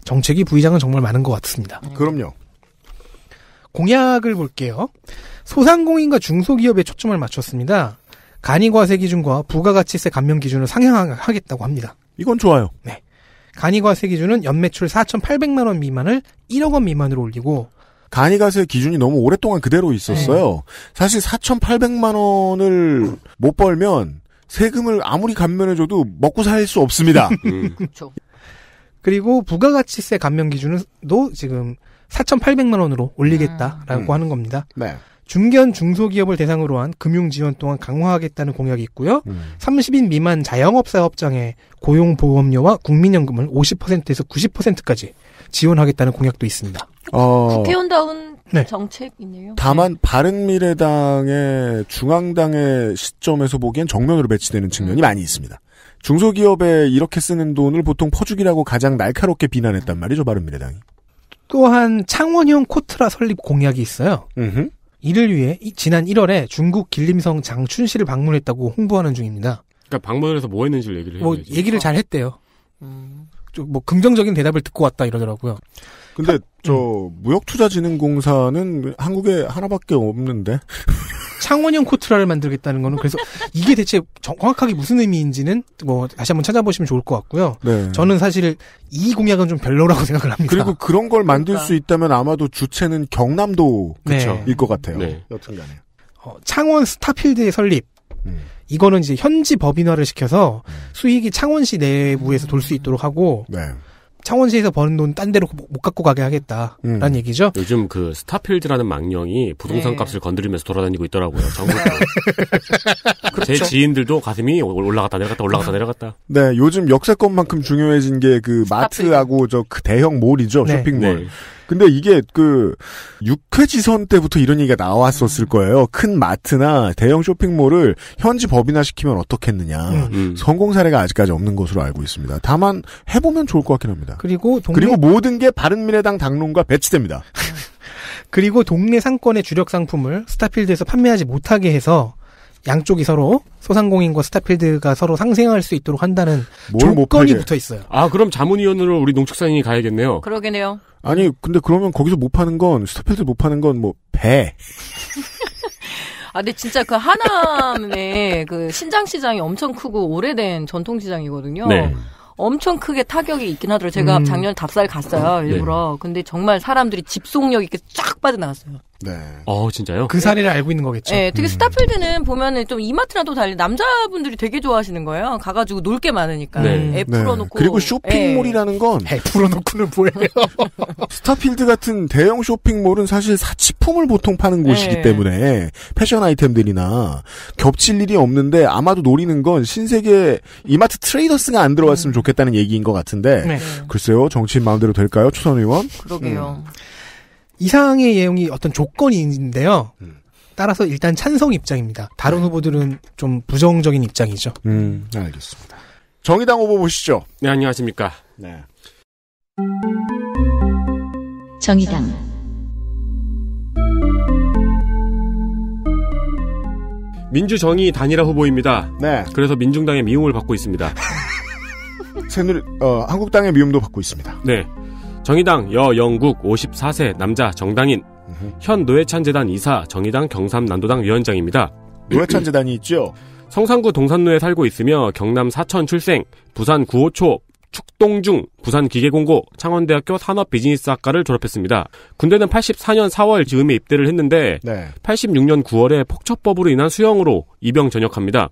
C: 정책이 부의장은 정말 많은 것 같습니다. 음. 그럼요. 공약을 볼게요. 소상공인과 중소기업에 초점을 맞췄습니다. 간이과세 기준과 부가가치세 감면 기준을 상향하겠다고 합니다. 이건 좋아요. 네. 간이과세 기준은 연매출 4,800만 원 미만을 1억 원 미만으로 올리고 간이과세 기준이 너무 오랫동안 그대로 있었어요. 네. 사실 4,800만
B: 원을 못 벌면 세금을 아무리 감면해줘도 먹고 살 수 없습니다. 음.
C: 그렇죠. 그리고 부가가치세 감면 기준도 지금 4,800만 원으로 올리겠다라고 음. 하는 겁니다. 음. 네. 중견 중소기업을 대상으로 한 금융 지원 또한 강화하겠다는 공약이 있고요. 음. 30인 미만 자영업 사업장의 고용 보험료와 국민연금을 50%에서 90%까지 지원하겠다는 공약도 있습니다. 어...
A: 국회의원다운 네. 정책이네요.
C: 다만 네. 바른미래당의
B: 중앙당의 시점에서 보기엔 정면으로 배치되는 측면이 음. 많이 있습니다. 중소기업에 이렇게 쓰는 돈을 보통 퍼주기라고 가장 날카롭게 비난했단 말이죠 바른미래당이.
C: 또한 창원형 코트라 설립 공약이 있어요. 음흠. 이를 위해 지난 1월에 중국 길림성 장춘시를 방문했다고 홍보하는 중입니다.
D: 그러니까 방문을 해서 뭐 했는지를 얘기를 해뭐 얘기를
C: 잘 했대요. 음. 좀뭐 긍정적인 대답을 듣고 왔다 이러더라고요. 근데 현, 저 음. 무역투자진흥공사는 한국에 하나밖에 없는데 창원형 코트라를 만들겠다는 거는 그래서 이게 대체 정확하게 무슨 의미인지는 뭐 다시 한번 찾아보시면 좋을 것 같고요. 네. 저는 사실 이 공약은 좀 별로라고 생각을 합니다. 그리고 그런 걸 만들 그러니까. 수 있다면 아마도 주체는 경남도일 네. 것 같아요. 네.
B: 여튼간에 어,
C: 창원 스타필드의 설립. 음. 이거는 이제 현지 법인화를 시켜서 음. 수익이 창원시 내부에서 돌 수 있도록 하고 네. 창원시에서 버는 돈딴 데로 못 갖고 가게 하겠다라는 음.
D: 얘기죠. 요즘 그 스타필드라는 망령이 부동산 네. 값을 건드리면서 돌아다니고 있더라고요. 그렇죠. 제 지인들도 가슴이 올라갔다 내려갔다 올라갔다 음. 내려갔다.
B: 네, 요즘 역세권만큼 중요해진 게 그 마트하고 저 그 대형 몰이죠. 네. 쇼핑몰. 네. 근데 이게 그 육회지선 때부터 이런 얘기가 나왔었을 거예요. 큰 마트나 대형 쇼핑몰을 현지 법인화 시키면 어떻겠느냐. 음, 음. 음. 성공 사례가 아직까지 없는 것으로 알고 있습니다. 다만 해보면 좋을 것 같긴 합니다. 그리고 동네... 그리고 모든 게 바른미래당 당론과
C: 배치됩니다. 그리고 동네 상권의 주력 상품을 스타필드에서 판매하지 못하게 해서 양쪽이 서로 소상공인과 스타필드가 서로 상생할 수 있도록 한다는
D: 조건이 붙어 있어요. 아 그럼 자문위원으로 우리 농축산인이 가야겠네요.
A: 그러겠네요.
C: 아니 근데
B: 그러면 거기서 못 파는 건 스타필드 못 파는 건 뭐 배.
A: 아, 근데 진짜 그 하남의 그 신장 시장이 엄청 크고 오래된 전통 시장이거든요. 네. 엄청 크게 타격이 있긴 하더라고요. 제가 음. 작년에 답사를 갔어요, 일부러. 네. 근데 정말 사람들이 집속력 있게 쫙 빠져나갔어요.
C: 네. 어, 진짜요? 그 사례를 알고 있는 거겠죠. 네, 특히 음.
A: 스타필드는 보면은 좀 이마트라도 달리 남자분들이 되게 좋아하시는 거예요. 가가지고 놀 게 많으니까. 네. 애 네. 풀어놓고.
B: 네. 그리고 쇼핑몰이라는 예. 건. 애 네, 풀어놓고는 뭐예요? 스타필드 같은 대형 쇼핑몰은 사실 사치품을 보통 파는 네. 곳이기 때문에 패션 아이템들이나 겹칠 일이 없는데 아마도 노리는 건 신세계 이마트 트레이더스가 안 들어왔으면 음. 좋겠다는 얘기인 것 같은데. 글쎄요, 정치인 마음대로 될까요, 초선 의원? 그러게요.
A: 음.
C: 이상의 예용이 어떤 조건인데요. 음. 따라서 일단 찬성 입장입니다. 다른 네. 후보들은 좀 부정적인 입장이죠. 음, 알겠습니다. 정의당 후보
D: 보시죠. 네, 안녕하십니까. 네.
A: 정의당
D: 민주정의 단일화 후보입니다. 네. 그래서 민중당의 미움을 받고 있습니다.
B: 새누리 어, 한국당의 미움도 받고 있습니다.
D: 네. 정의당 여영국 54세 남자 정당인 현 노회찬재단 이사 정의당 경삼난도당 위원장입니다.
B: 노회찬재단이 있죠.
D: 성산구 동산로에 살고 있으며 경남 사천 출생, 부산 구호초, 축동중, 부산 기계공고, 창원대학교 산업비즈니스학과를 졸업했습니다. 군대는 84년 4월 즈음에 입대를 했는데 네. 86년 9월에 폭처법으로 인한 수형으로 입영 전역합니다.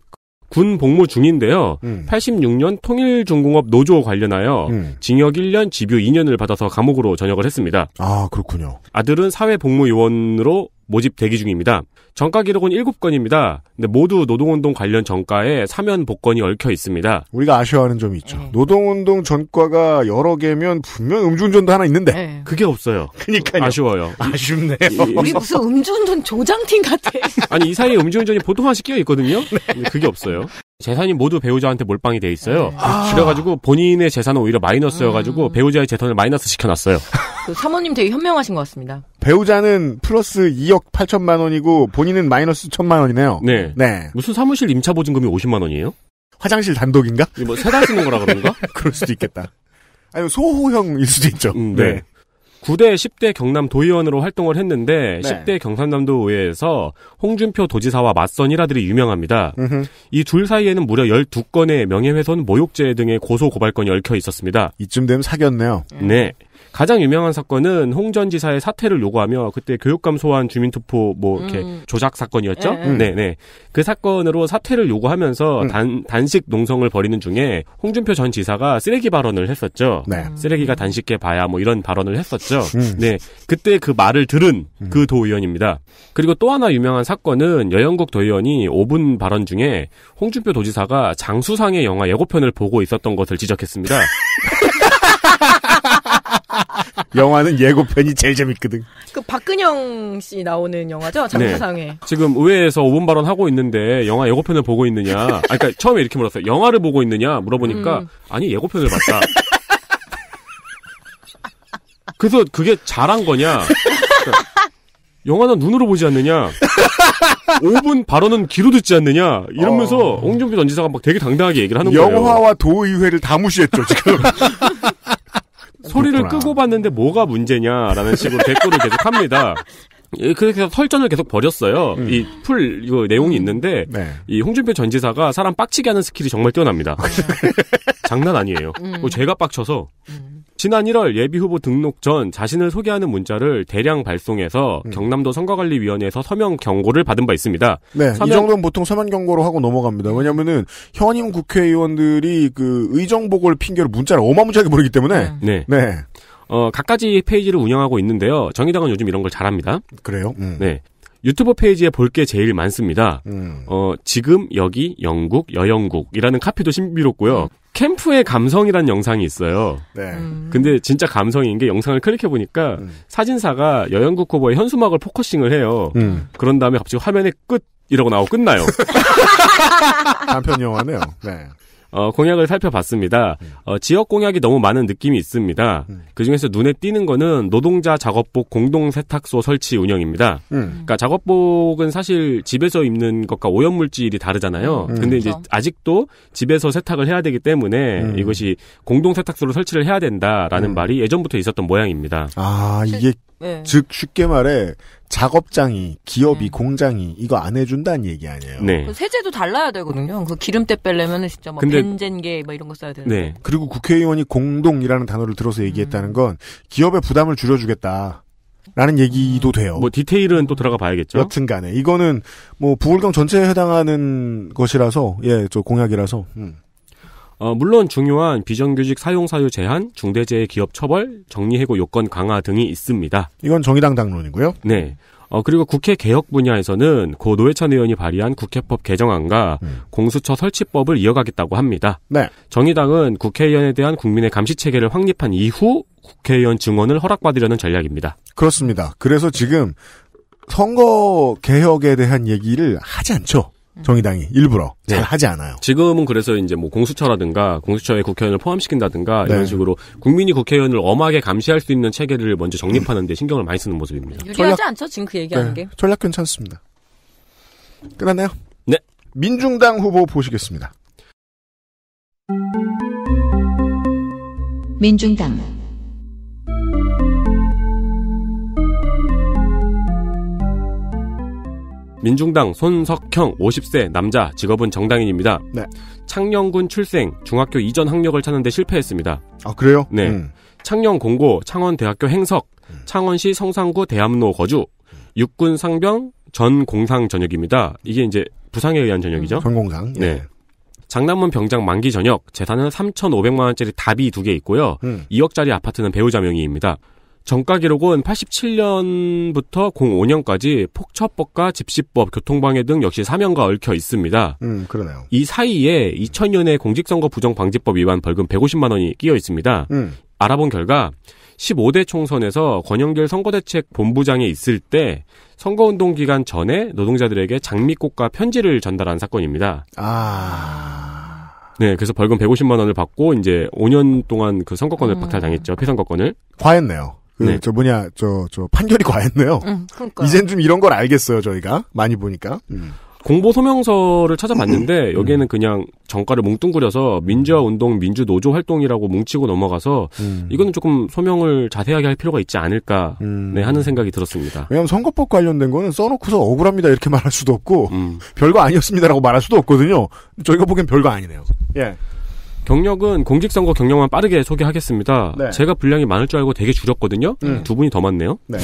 D: 군 복무 중인데요. 음. 86년 통일중공업 노조 관련하여 음. 징역 1년, 집유 2년을 받아서 감옥으로 전역을 했습니다. 아, 그렇군요. 아들은 사회복무요원으로 모집 대기 중입니다. 정가 기록은 7건입니다. 근데 모두 노동운동 관련 정가에 사면 복권이 얽혀 있습니다.
B: 우리가 아쉬워하는 점이 있죠. 네. 노동운동 전과가 여러 개면 분명 음주운전도 하나 있는데 네. 그게 없어요. 그니까요. 아쉬워요. 아쉽네요.
D: 우리 무슨
A: 음주운전 조장팀 같아.
B: 아니 이 사이에 음주운전이
D: 보통한 시켜 있거든요. 네. 그게 없어요. 재산이 모두 배우자한테 몰빵이 돼 있어요. 네. 그래가지고 본인의 재산은 오히려 마이너스여가지고 음. 배우자의 재산을 마이너스 시켜놨어요.
A: 그 사모님 되게 현명하신 것 같습니다.
B: 배우자는 플러스 2억 8천만 원이고 본인은 마이너스 1천만 원이네요. 네. 네. 무슨 사무실 임차 보증금이 50만 원이에요? 화장실 단독인가? 뭐 세달 쓰는 거라 그런가?
D: 그럴 수도 있겠다. 아니면
B: 소호형일 수도 있죠. 음, 네. 네.
D: 9대 10대 경남 도의원으로 활동을 했는데 네. 10대 경상남도 의회에서 홍준표 도지사와 맞선 이라들이 유명합니다. 이 둘 사이에는 무려 12건의 명예훼손, 모욕죄 등의 고소 고발건이 얽혀 있었습니다.
B: 이쯤 되면 사겼네요.
D: 네. 네. 가장 유명한 사건은 홍 전 지사의 사퇴를 요구하며 그때 교육감 소환 주민투표 뭐 이렇게 음. 조작 사건이었죠. 음. 네. 네네 그 사건으로 사퇴를 요구하면서 음. 단 단식 농성을 벌이는 중에 홍준표 전 지사가 쓰레기 발언을 했었죠. 네. 쓰레기가 단식해 봐야 뭐 이런 발언을 했었죠. 음. 음. 네 그때 그 말을 들은 음. 그 도의원입니다. 그리고 또 하나 유명한 사건은 여영국 도의원이 5분 발언 중에 홍준표 도지사가 장수상의 영화 예고편을 보고 있었던 것을 지적했습니다. 영화는 예고편이 제일 재밌거든.
A: 그 박근영 씨 나오는 영화죠? 장사상에. 네.
D: 지금 의회에서 5분 발언 하고 있는데 영화 예고편을 보고 있느냐. 아, 그러니까 처음에 이렇게 물었어요. 영화를 보고 있느냐 물어보니까 음. 아니 예고편을 봤다. 그래서 그게 잘한 거냐? 그러니까 영화는 눈으로 보지 않느냐? 5분 발언은 귀로 듣지 않느냐? 이러면서 어... 홍준표 전지사가 막 되게 당당하게 얘기를 하는 영화와 거예요.
B: 영화와 도의회를 다 무시했죠, 지금.
D: 소리를 끄고 봤는데 뭐가 문제냐라는 식으로 댓글을 예, 계속 합니다. 그렇게 해서 설전을 계속 벌였어요. 음. 이풀 이거 내용이 있는데 네. 이 홍준표 전 지사가 사람 빡치게 하는 스킬이 정말 뛰어납니다. 장난 아니에요. 음. 어, 제가 빡쳐서 음. 지난 1월 예비후보 등록 전 자신을 소개하는 문자를 대량 발송해서 음. 경남도 선거관리위원회에서 서명 경고를 받은 바 있습니다.
B: 네, 서명... 이 정도는 보통 서명 경고로 하고 넘어갑니다. 왜냐하면은 현임 국회의원들이 그 의정복을 핑계로 문자를 어마무지하게 보내기 때문에 음. 네. 네.
D: 어, 각가지 페이지를 운영하고 있는데요. 정의당은 요즘 이런 걸 잘합니다. 그래요? 음. 네. 유튜브 페이지에 볼 게 제일 많습니다. 음. 어, 지금 여기 영국 여영국이라는 카피도 신비롭고요. 음. 캠프의 감성이란 영상이 있어요. 네. 음. 근데 진짜 감성인 게 영상을 클릭해 보니까 음. 사진사가 여영국 후보의 현수막을 포커싱을 해요. 음. 그런 다음에 갑자기 화면에 끝 이러고 나오고 끝나요.
B: 단편 영화네요. 네.
D: 어, 공약을 살펴봤습니다. 음. 어, 지역 공약이 너무 많은 느낌이 있습니다. 음. 그 중에서 눈에 띄는 거는 노동자 작업복 공동 세탁소 설치 운영입니다. 음. 그러니까 작업복은 사실 집에서 입는 것과 오염 물질이 다르잖아요. 음. 음. 근데 이제 그렇죠. 아직도 집에서 세탁을 해야 되기 때문에 이것이 공동 세탁소를 설치를 해야 된다라는 말이 예전부터 있었던 모양입니다.
B: 아 이게 네. 즉 쉽게 말해 작업장이 기업이 네. 공장이 이거 안 해준다는 얘기 아니에요. 네. 그
A: 세제도 달라야 되거든요. 그 기름때 빼려면 진짜 막 뭐 근데, 벤젠계 막 뭐 이런 거 써야 되는데. 네.
B: 그리고 국회의원이 공동이라는 단어를 들어서 음. 얘기했다는 건 기업의 부담을 줄여주겠다. 라는 얘기도 돼요. 뭐
D: 디테일은 또 들어가 봐야겠죠.
B: 여튼간에 이거는 뭐 부울경 전체에 해당하는 것이라서 예, 저 공약이라서. 음. 어, 물론 중요한
D: 비정규직 사용 사유 제한, 중대재해 기업 처벌, 정리해고 요건 강화 등이 있습니다.
B: 이건 정의당 당론이고요.
D: 네. 어, 그리고 국회 개혁 분야에서는 고 노회찬 의원이 발의한 국회법 개정안과 음. 공수처 설치법을 이어가겠다고 합니다. 네. 정의당은 국회의원에 대한 국민의 감시 체계를 확립한 이후 국회의원 증언을 허락받으려는 전략입니다.
B: 그렇습니다. 그래서 지금 선거 개혁에 대한 얘기를 하지 않죠. 정의당이 일부러 네.
D: 잘 하지 않아요. 지금은 그래서 이제 뭐 공수처라든가 공수처에 국회의원을 포함시킨다든가 네. 이런 식으로 국민이 국회의원을 엄하게 감시할 수 있는 체계를 먼저 정립하는 데 음.
B: 신경을 많이 쓰는 모습입니다.
A: 유리하지 전략, 않죠 지금 그 얘기하는 네. 게.
B: 전략 괜찮습니다. 끝났나요? 네. 민중당 후보 보시겠습니다.
A: 민중당
D: 민중당 손석형 50세 남자 직업은 정당인입니다. 네. 창녕군 출생 중학교 이전 학력을 찾는데 실패했습니다.
B: 아 그래요? 네.
D: 음. 창녕 공고 창원대학교 행석 음. 창원시 성산구 대암로 거주 음. 육군 상병 전 공상 전역입니다. 이게 이제 부상에 의한 전역이죠. 음. 전공상. 네. 네. 장남문 병장 만기 전역, 재산은 3,500만 원짜리 답이 두 개 있고요. 음. 2억짜리 아파트는 배우자 명의입니다. 정가 기록은 87년부터 05년까지 폭처법과 집시법, 교통방해 등 역시 사명과 얽혀 있습니다.
B: 음, 그러네요.
D: 이 사이에 2000년에 공직선거 부정방지법 위반 벌금 150만 원이 끼어 있습니다. 음. 알아본 결과 15대 총선에서 권영길 선거대책 본부장에 있을 때 선거운동 기간 전에 노동자들에게 장미꽃과 편지를 전달한 사건입니다.
B: 아.
D: 네, 그래서 벌금 150만 원을 받고 이제 5년 동안 그 선거권을 음. 박탈당했죠. 피선거권을.
B: 과했네요. 그, 네. 저 뭐냐, 저, 저 판결이 과했네요. 응, 이젠 좀 이런 걸 알겠어요, 저희가. 많이 보니까. 음. 공보
D: 소명서를 찾아봤는데 음. 여기에는 그냥 정가를 뭉뚱그려서 민주화 운동 민주 노조 활동이라고 뭉치고 넘어가서 음. 이거는 조금 소명을 자세하게 할 필요가 있지 않을까 음. 네, 하는 생각이 들었습니다.
B: 왜냐하면 선거법 관련된 거는 써놓고서 억울합니다 이렇게 말할 수도 없고 음. 별거 아니었습니다라고 말할 수도 없거든요. 저희가 보기엔 별거 아니네요. 음. 예. 경력은
D: 공직선거 경력만 빠르게 소개하겠습니다. 네. 제가 분량이 많을 줄 알고 되게 줄였거든요. 음. 두 분이 더 많네요. 네.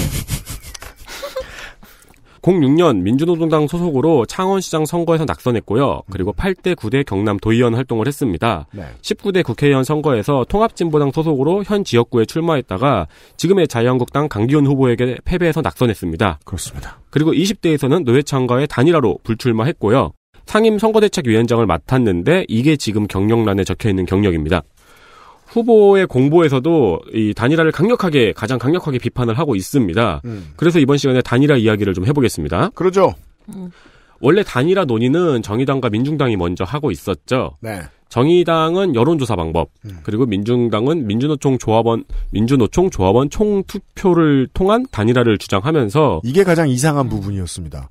D: 06년 민주노동당 소속으로 창원시장 선거에서 낙선했고요. 그리고 8대 9대 경남 도의원 활동을 했습니다. 네. 19대 국회의원 선거에서 통합진보당 소속으로 현 지역구에 출마했다가 지금의 자유한국당 강기훈 후보에게 패배해서 낙선했습니다. 그렇습니다. 그리고 20대에서는 노회창과의 단일화로 불출마했고요. 상임 선거대책위원장을 맡았는데 이게 지금 경력란에 적혀 있는 경력입니다. 후보의 공보에서도 이 단일화를 강력하게 가장 강력하게 비판을 하고 있습니다. 음. 그래서 이번 시간에 단일화 이야기를 좀 해보겠습니다. 그러죠. 음. 원래 단일화 논의는 정의당과 민중당이 먼저 하고 있었죠. 네. 정의당은 여론조사 방법, 음. 그리고 민중당은 민주노총 조합원, 민주노총 조합원 총투표를 통한 단일화를 주장하면서
B: 이게 가장 이상한 음. 부분이었습니다.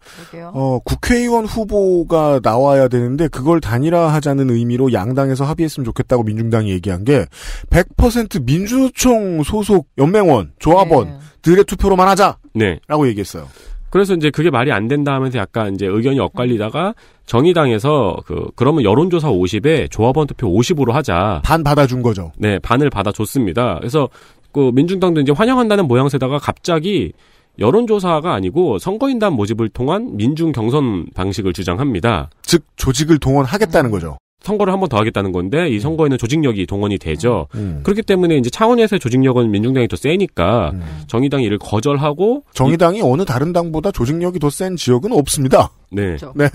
B: 어, 국회의원 후보가 나와야 되는데 그걸 단일화하자는 의미로 양당에서 합의했으면 좋겠다고 민중당이 얘기한 게 100% 민주노총 소속 연맹원, 조합원들의 네. 투표로만 하자. 네. 라고 얘기했어요.
D: 그래서 이제 그게 말이 안 된다 하면서 약간 이제 의견이 엇갈리다가 정의당에서 그 그러면 여론조사 50에 조합원 투표 50으로 하자. 반 받아준 거죠. 네, 반을 받아줬습니다. 그래서 그 민중당도 이제 환영한다는 모양새다가 갑자기 여론조사가 아니고 선거인단 모집을 통한 민중 경선 방식을 주장합니다. 즉 조직을 동원하겠다는 거죠. 선거를 한번더 하겠다는 건데 이 음. 선거에는 조직력이 동원이 되죠. 음. 음. 그렇기 때문에 이제 차원에서의 조직력은 민중당이 더 세니까 음. 정의당이 이를
B: 거절하고 정의당이 이, 어느 다른 당보다 조직력이 더 센 지역은 없습니다. 네. 그렇죠. 네.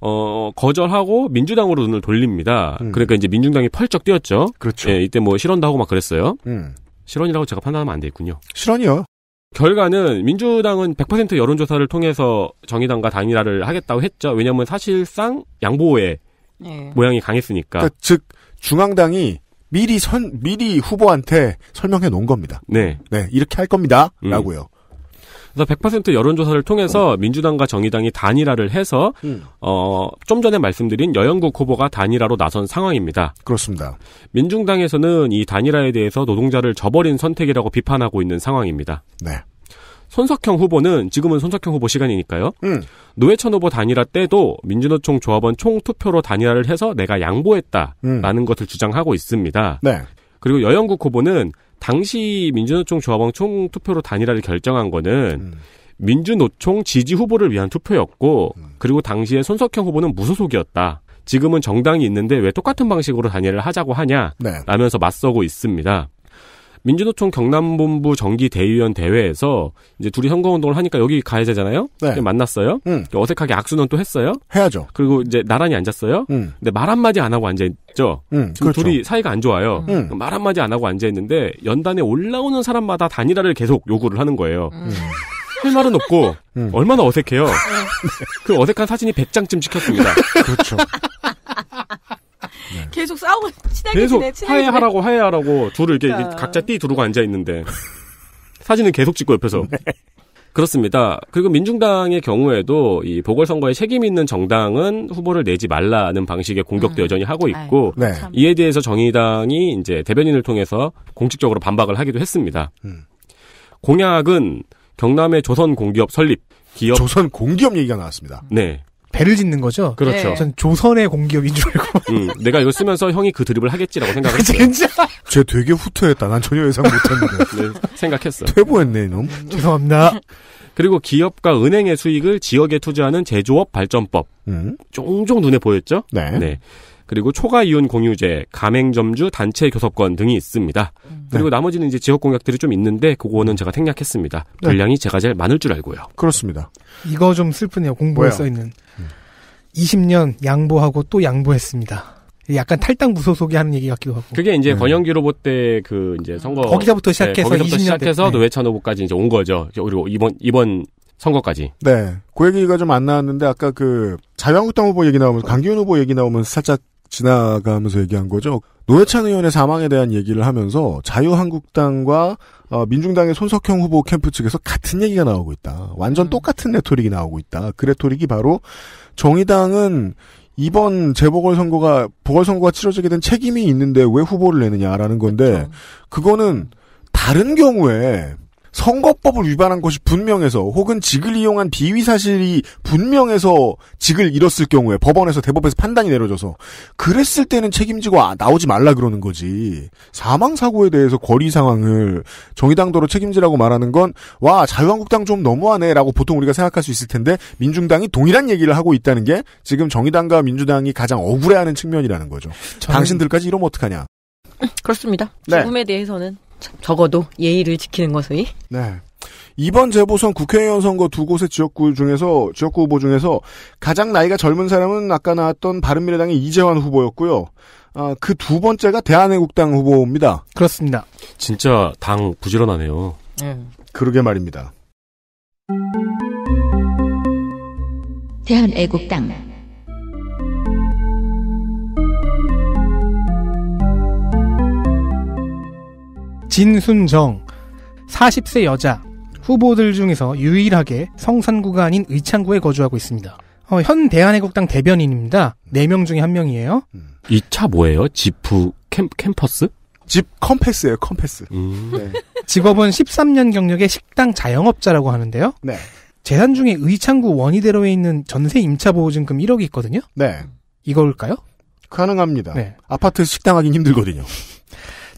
D: 어, 거절하고 민주당으로 눈을 돌립니다. 음. 그러니까 이제 민중당이 펄쩍 뛰었죠. 그렇죠. 예, 이때 뭐 실언도 하고 막 그랬어요. 음. 실언이라고 제가 판단하면 안 되겠군요. 실언이요. 결과는 민주당은 100% 여론조사를 통해서 정의당과 단일화를 하겠다고 했죠. 왜냐하면 사실상 양보에 네. 모양이 강했으니까. 그러니까
B: 즉 중앙당이 미리 선 미리 후보한테 설명해 놓은 겁니다. 네, 네 이렇게 할 겁니다라고요.
D: 음. 그래서 100% 여론조사를 통해서 음. 민주당과 정의당이 단일화를 해서 음. 어좀 전에 말씀드린 여영국 후보가 단일화로 나선 상황입니다. 그렇습니다. 민중당에서는 이 단일화에 대해서 노동자를 저버린 선택이라고 비판하고 있는 상황입니다. 네. 손석형 후보는 지금은 손석형 후보 시간이니까요. 음. 노회찬 후보 단일화 때도 민주노총 조합원 총투표로 단일화를 해서 내가 양보했다라는 음. 것을 주장하고 있습니다. 네. 그리고 여영국 후보는 당시 민주노총 조합원 총투표로 단일화를 결정한 거는 음. 민주노총 지지 후보를 위한 투표였고 음. 그리고 당시에 손석형 후보는 무소속이었다. 지금은 정당이 있는데 왜 똑같은 방식으로 단일을 하자고 하냐 라면서 맞서고 있습니다. 민주노총 경남본부 정기대의원 대회에서 이제 둘이 선거운동을 하니까 여기 가야되잖아요 네. 만났어요. 음. 어색하게 악수는 또 했어요. 해야죠. 그리고 이제 나란히 앉았어요. 음. 근데 말 한마디 안 하고 앉아있죠.
C: 음, 그렇죠. 둘이
D: 사이가 안 좋아요. 음. 음. 말 한마디 안 하고 앉아있는데 연단에 올라오는 사람마다 단일화를 계속 요구를 하는 거예요. 음. 할 말은 없고 얼마나 어색해요. 그 어색한 사진이 100장쯤 찍혔습니다. 그렇죠.
A: 네. 계속 싸우고 친하게 계속 지내, 친하게 하해하라고
D: 화해하라고 둘을 이렇게, 그러니까. 각자 띠 두르고 앉아 있는데 사진은 계속 찍고 옆에서 네. 그렇습니다. 그리고 민중당의 경우에도 이 보궐선거에 책임 있는 정당은 후보를 내지 말라는 방식의 공격도 음. 여전히 하고 있고 네. 이에 대해서 정의당이 이제 대변인을 통해서 공식적으로 반박을 하기도 했습니다. 음. 공약은 경남의 조선 공기업 설립, 기업 조선
B: 공기업 얘기가 나왔습니다.
D: 네,
C: 배를 짓는 거죠. 그렇죠. 전 조선의 공기업인 줄 알고.
D: 음, 내가 이거 쓰면서 형이 그 드립을 하겠지라고 생각했어요.
B: 진짜? 쟤 되게 후퇴했다. 난 전혀 예상 못했는데. 네, 생각했어. 퇴보했네 이놈.
D: 죄송합니다. 그리고 기업과 은행의 수익을 지역에 투자하는 제조업 발전법. 음. 종종 눈에 보였죠? 네. 네. 그리고 초과 이윤 공유제, 가맹점주 단체 교섭권 등이 있습니다. 음. 그리고 네. 나머지는 이제 지역 공약들이 좀 있는데 그거는 제가 생략했습니다. 네. 분량이 제가 제일 많을 줄 알고요.
B: 그렇습니다.
C: 이거 좀 슬프네요. 공부에 써 있는. 음. 20년 양보하고 또 양보했습니다. 약간 탈당 무소속이 하는 얘기 같기도 하고.
D: 그게 이제 네. 권영기 로봇 때 그 이제 선거 거기서부터 네, 시작해서 네, 거기서부터 시작해서 네. 노회찬 후보까지 이제 온 거죠. 그리고 이번 이번 선거까지.
B: 네. 그 얘기가 좀 안 나왔는데 아까 그 자유한국당 후보 얘기 나오면서 강기훈 후보 얘기 나오면서 살짝 지나가면서 얘기한 거죠. 노회찬 의원의 사망에 대한 얘기를 하면서 자유한국당과 어, 민중당의 손석형 후보 캠프 측에서 같은 얘기가 나오고 있다. 완전 음. 똑같은 레토릭이 나오고 있다. 그 레토릭이 바로 정의당은 이번 재보궐선거가 보궐선거가 치러지게 된 책임이 있는데 왜 후보를 내느냐라는 건데 그렇죠. 그거는 다른 경우에 선거법을 위반한 것이 분명해서 혹은 직을 이용한 비위 사실이 분명해서 직을 잃었을 경우에 법원에서 대법에서 판단이 내려져서 그랬을 때는 책임지고 아, 나오지 말라 그러는 거지 사망 사고에 대해서 거리 상황을 정의당도로 책임지라고 말하는 건 와 자유한국당 좀 너무하네라고 보통 우리가 생각할 수 있을 텐데 민중당이 동일한 얘기를 하고 있다는 게 지금 정의당과 민주당이 가장 억울해하는 측면이라는 거죠. 저는... 당신들까지 이러면 어떡하냐?
A: 그렇습니다. 네. 죽음에 대해서는 적어도 예의를 지키는 것의. 네.
B: 이번 재보선 국회의원 선거 두 곳의 지역구 중에서 지역구 후보 중에서 가장 나이가 젊은 사람은 아까 나왔던 바른미래당의 이재환 후보였고요. 아, 그 두 번째가 대한애국당 후보입니다. 그렇습니다.
D: 진짜 당 부지런하네요. 음. 그러게 말입니다.
A: 대한애국당
C: 진순정 40세 여자 후보들 중에서 유일하게 성산구가 아닌 의창구에 거주하고 있습니다. 어, 현 대한애국당 대변인입니다. 4명 중에 1명이에요. 이 차 뭐예요? 지프 캠, 캠퍼스? 집 컴패스예요, 컴패스. 음. 네. 직업은 13년 경력의 식당 자영업자라고 하는데요. 네. 재산 중에 의창구 원희대로에 있는 전세 임차 보호증금 1억이 있거든요. 네. 이걸까요? 가능합니다. 네. 아파트 식당 하긴 힘들거든요.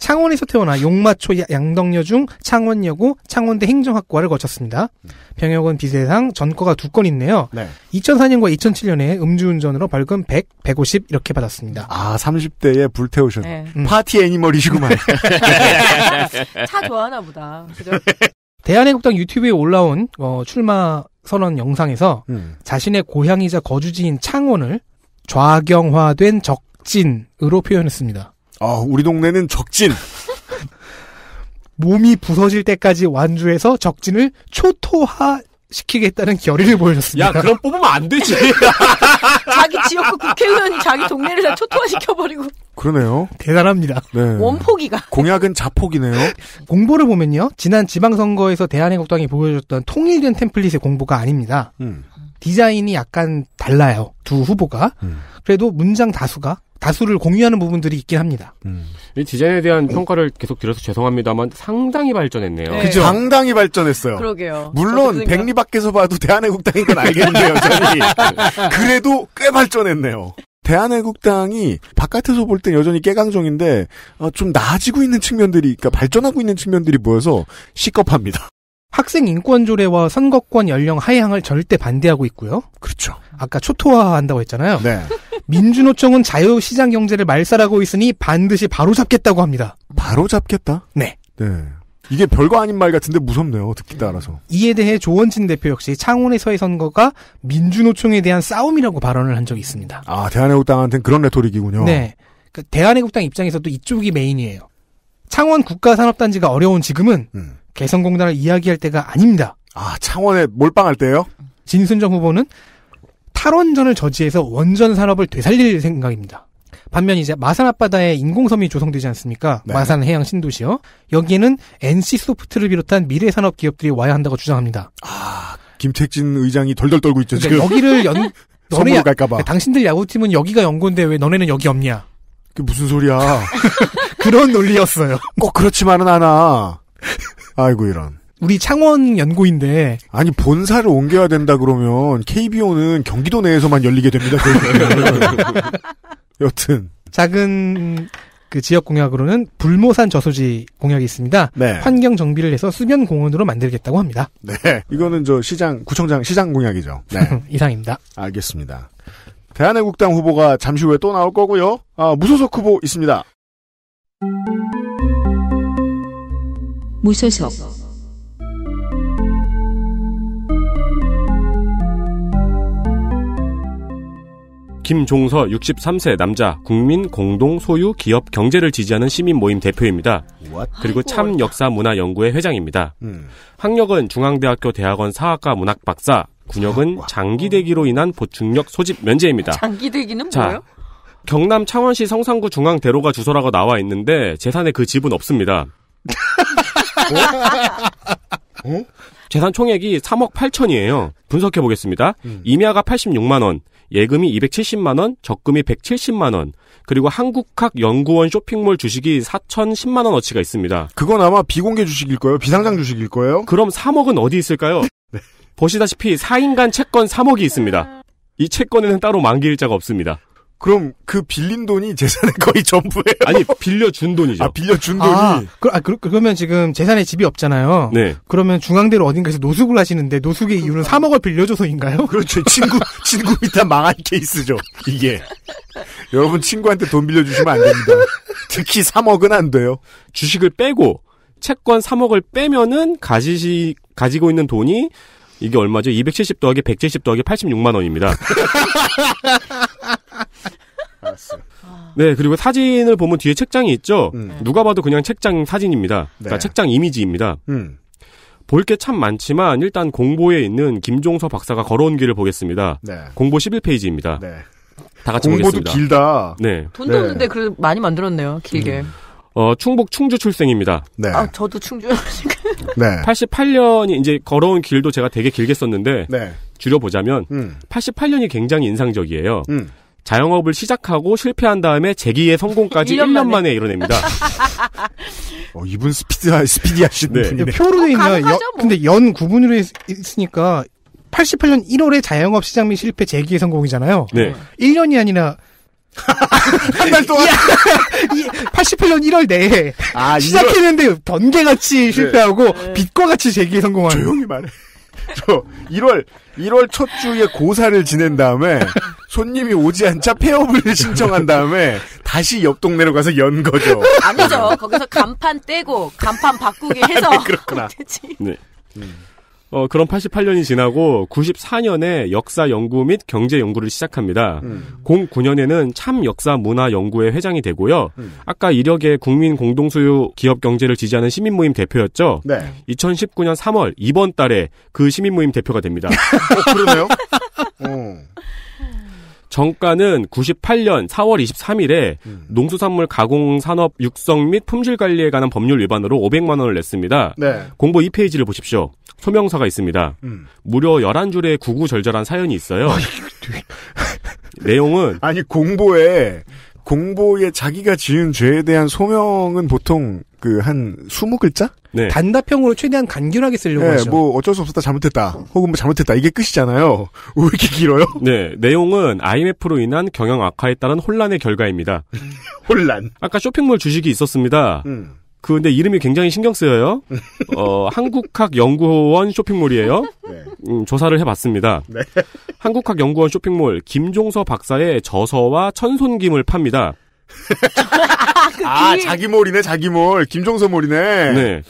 C: 창원에서 태어나 용마초 양덕여중 창원여고 창원대 행정학과를 거쳤습니다. 음. 병역은 비세상 전과가 두 건 있네요. 네. 2004년과 2007년에 음주운전으로 벌금 100, 150 이렇게 받았습니다. 아 30대에 불태우셨 네. 음. 파티 애니멀이시구만. 차 좋아하나 보다. 그죠? 대한애국당 유튜브에 올라온 어, 출마 선언 영상에서 음. 자신의 고향이자 거주지인 창원을 좌경화된 적진으로 표현했습니다. 아, 우리 동네는 적진. 몸이 부서질 때까지 완주해서 적진을 초토화 시키겠다는 결의를 보여줬습니다. 야, 그럼 뽑으면 안 되지.
A: 자기 지역구 국회의원이 자기 동네를 다 초토화시켜버리고.
C: 그러네요. 대단합니다. 네.
A: 원포기가.
C: 공약은 자폭이네요. 공보를 보면요. 지난 지방선거에서 대한애국당이 보여줬던 통일된 템플릿의 공보가 아닙니다. 음. 디자인이 약간 달라요. 두 후보가. 음. 그래도 문장 다수가 다수를 공유하는 부분들이 있긴 합니다. 음. 이
D: 디자인에 대한 평가를 계속 드려서 죄송합니다만 상당히 발전했네요. 네. 그죠? 상당히 발전했어요. 그러게요.
A: 물론
B: 백리 밖에서 봐도 대한애국당인 건 알겠는데요, 저는. 그래도 꽤 발전했네요. 대한애국당이 바깥에서 볼 땐 여전히 깨강정인데 어,
C: 좀 나아지고 있는 측면들이, 그러니까 발전하고 있는 측면들이 모여서 시겁합니다. 학생 인권 조례와 선거권 연령 하향을 절대 반대하고 있고요. 그렇죠. 아까 초토화한다고 했잖아요. 네. 민주노총은 자유시장 경제를 말살하고 있으니 반드시 바로잡겠다고 합니다. 바로잡겠다? 네. 네. 이게 별거 아닌 말 같은데 무섭네요. 듣기 따라서. 이에 대해 조원진 대표 역시 창원에서의 선거가 민주노총에 대한 싸움이라고 발언을 한 적이 있습니다. 아,
B: 대한애국당한테는 그런 레토릭이군요. 네.
C: 그 대한애국당 입장에서도 이쪽이 메인이에요. 창원 국가산업단지가 어려운 지금은 음. 개성공단을 이야기할 때가 아닙니다. 아, 창원에 몰빵할 때요? 진순정 후보는 탈원전을 저지해서 원전 산업을 되살릴 생각입니다. 반면 이제 마산 앞바다에 인공섬이 조성되지 않습니까? 네. 마산 해양 신도시요. 여기에는 NC 소프트를 비롯한 미래 산업 기업들이 와야 한다고 주장합니다. 아, 김택진 의장이 덜덜 떨고 있죠, 그러니까 지금. 여기를 연 너네 야, 갈까봐. 그러니까 당신들 야구팀은 여기가 연고인데 왜 너네는 여기 없냐? 그 무슨 소리야? 그런 논리였어요. 꼭 그렇지만은 않아.
B: 아이고 이런.
C: 우리 창원 연고인데
B: 아니 본사를 옮겨야 된다 그러면 KBO는 경기도 내에서만 열리게 됩니다. 여튼
C: 작은 그 지역 공약으로는 불모산 저수지 공약이 있습니다. 네. 환경 정비를 해서 수면 공원으로 만들겠다고 합니다.
B: 네, 이거는 저 시장 구청장 시장 공약이죠. 네. 이상입니다. 알겠습니다. 대한애국당 후보가 잠시 후에 또 나올 거고요. 아, 무소속 후보 있습니다.
A: 무소속
D: 김종서 63세 남자 국민 공동 소유 기업 경제를 지지하는 시민 모임 대표입니다. What? 그리고 참 역사 문화 연구회 회장입니다. 음. 학력은 중앙대학교 대학원 사학과 문학 박사, 군역은 장기대기로 인한 보충력 소집 면제입니다.
A: 장기대기는 자, 뭐예요?
D: 경남 창원시 성산구 중앙대로가 주소라고 나와 있는데 재산에 그 집은 없습니다. 어? 어? 재산 총액이 3억 8천이에요. 분석해 보겠습니다. 음. 임야가 86만 원, 예금이 270만 원, 적금이 170만 원, 그리고 한국학 연구원 쇼핑몰 주식이 4,010만 원 어치가 있습니다.
B: 그건 아마 비공개 주식일 거예요. 비상장 주식일 거예요. 그럼 3억은
D: 어디 있을까요? 네. 보시다시피 4인간 채권 3억이 있습니다. 이 채권에는 따로 만기일자가 없습니다. 그럼 그 빌린 돈이 재산의 거의 전부예요. 아니 빌려준 돈이죠. 아 빌려준 돈이. 아,
C: 그, 아, 그, 러면 지금 재산에 집이 없잖아요. 네. 그러면 중앙대로 어딘가에서 노숙을 하시는데 노숙의 그, 이유는 3억을 빌려줘서인가요? 그렇죠. 친구 친구 일단 망할
B: 케이스죠. 이게 여러분 친구한테 돈 빌려주시면 안 됩니다. 특히 3억은
D: 안 돼요. 주식을 빼고 채권 3억을 빼면은 가지시 가지고 있는 돈이 이게 얼마죠? 270 더하기 170 더하기 86만 원입니다. 아. 네, 그리고 사진을 보면 뒤에 책장이 있죠. 음. 네. 누가 봐도 그냥 책장 사진입니다. 그러니까 네. 그러니까 책장 이미지입니다. 음. 볼게 참 많지만 일단 공보에 있는 김종서 박사가 걸어온 길을 보겠습니다. 네. 공보 11페이지입니다. 네. 다 같이 공보도 보겠습니다. 길다. 네. 돈도 네. 없는데
A: 그래 많이 만들었네요. 길게. 음.
D: 어, 충북 충주 출생입니다. 네.
A: 아, 저도 충주.
D: 네. 88년이 이제 걸어온 길도 제가 되게 길게 썼는데 네. 줄여보자면 음. 88년이 굉장히 인상적이에요. 음. 자영업을 시작하고 실패한 다음에 재기의 성공까지 1년, 1년, 만에 이뤄냅니다.
B: 어, 이분 스피드, 아, 스피디하신 네. 네 표로
C: 돼 있냐? 뭐. 근데 연 9분으로 있, 있으니까 88년 1월에 자영업 시작및 실패 재기의 성공이잖아요. 네. 1년이 아니라 한 달 동안 88년 1월 내에 아, 시작했는데 번개같이 네. 실패하고 네. 빛과 같이 재기에 성공한 조용히
B: 말해. 저 1월 1월 첫 주에 고사를 지낸 다음에 손님이 오지 않자 폐업을 신청한 다음에 다시 옆 동네로 가서 연 거죠.
A: 아니죠. 거기서 간판 떼고 간판 바꾸기 해서 네, 그렇구나.
B: 네.
D: 어, 그럼 88년이 지나고 94년에 역사 연구 및 경제 연구를 시작합니다. 음. 09년에는 참 역사 문화 연구회 회장이 되고요. 음. 아까 이력의 국민 공동소유 기업 경제를 지지하는 시민 모임 대표였죠. 네. 2019년 3월 이번 달에 그 시민 모임 대표가 됩니다. 어, 그러네요. 어. 정가는 98년 4월 23일에 음. 농수산물 가공 산업 육성 및 품질 관리에 관한 법률 위반으로 500만 원을 냈습니다. 네. 공보 2페이지를 보십시오. 소명서가 있습니다. 음. 무려 11줄의 구구절절한 사연이 있어요.
B: 내용은 아니 공보에 공보에 자기가 지은 죄에 대한 소명은 보통 그한 20글자? 네. 단답형으로 최대한 간결하게 쓰려고 네, 하죠. 뭐 어쩔 수 없었다 잘못했다. 혹은 뭐 잘못했다. 이게 끝이잖아요. 왜 이렇게 길어요? 네. 내용은
D: IMF로 인한 경영 악화에 따른 혼란의 결과입니다. 혼란. 아까 쇼핑몰 주식이 있었습니다. 음. 그 근데 이름이 굉장히 신경 쓰여요. 어, 한국학 연구원 쇼핑몰이에요. 네. 음, 조사를 해봤습니다. 네. 한국학 연구원 쇼핑몰 김종서 박사의
B: 저서와 천손김을 팝니다. 그 아, 김... 자기 몰이네, 자기 몰. 김종서 몰이네. 네.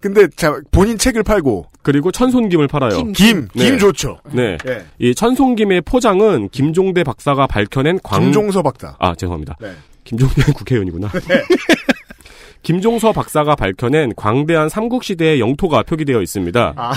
B: 근데 자 본인 책을 팔고 그리고
D: 천손김을 팔아요. 김, 김, 김 네. 좋죠. 네. 네. 이 천손김의 포장은 김종대 박사가 밝혀낸 광 김종서 박사. 아, 죄송합니다. 네. 김종대 국회의원이구나. 네. 김종서 박사가 밝혀낸 광대한 삼국시대의 영토가 표기되어 있습니다. 아.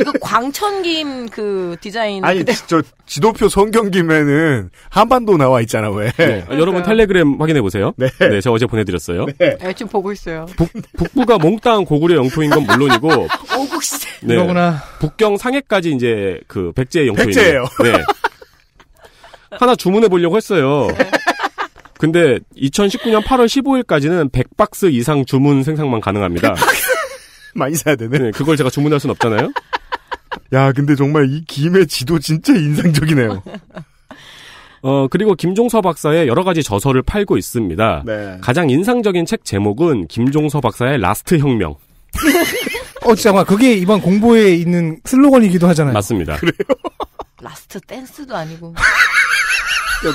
A: 이거 광천김 그 디자인. 아니, 그대로.
D: 저 지도표 성경김에는 한반도 나와 있잖아, 왜. 네. 여러분 텔레그램 확인해보세요. 네. 네, 제가 어제 보내드렸어요.
A: 네. 네 지금 보고 있어요. 북,
D: 북부가 몽땅 고구려 영토인 건 물론이고.
A: 오국시대. 네.
D: 이거구나. 북경 상해까지 이제 그 백제의 영토인. 백제예요. 네. 하나 주문해 보려고 했어요. 네. 근데 2019년 8월 15일까지는 100박스 이상 주문 생산만 가능합니다. 많이 사야 되네. 네, 그걸 제가 주문할 순 없잖아요.
B: 야, 근데 정말 이 김의 지도 진짜 인상적이네요.
D: 어, 그리고 김종서 박사의 여러 가지 저서를 팔고 있습니다. 네. 가장 인상적인 책 제목은 김종서 박사의 라스트 혁명.
C: 어, 잠깐만. 그게 이번 공보에
D: 있는 슬로건이기도 하잖아요. 맞습니다. 그래요?
A: 라스트 댄스도 아니고.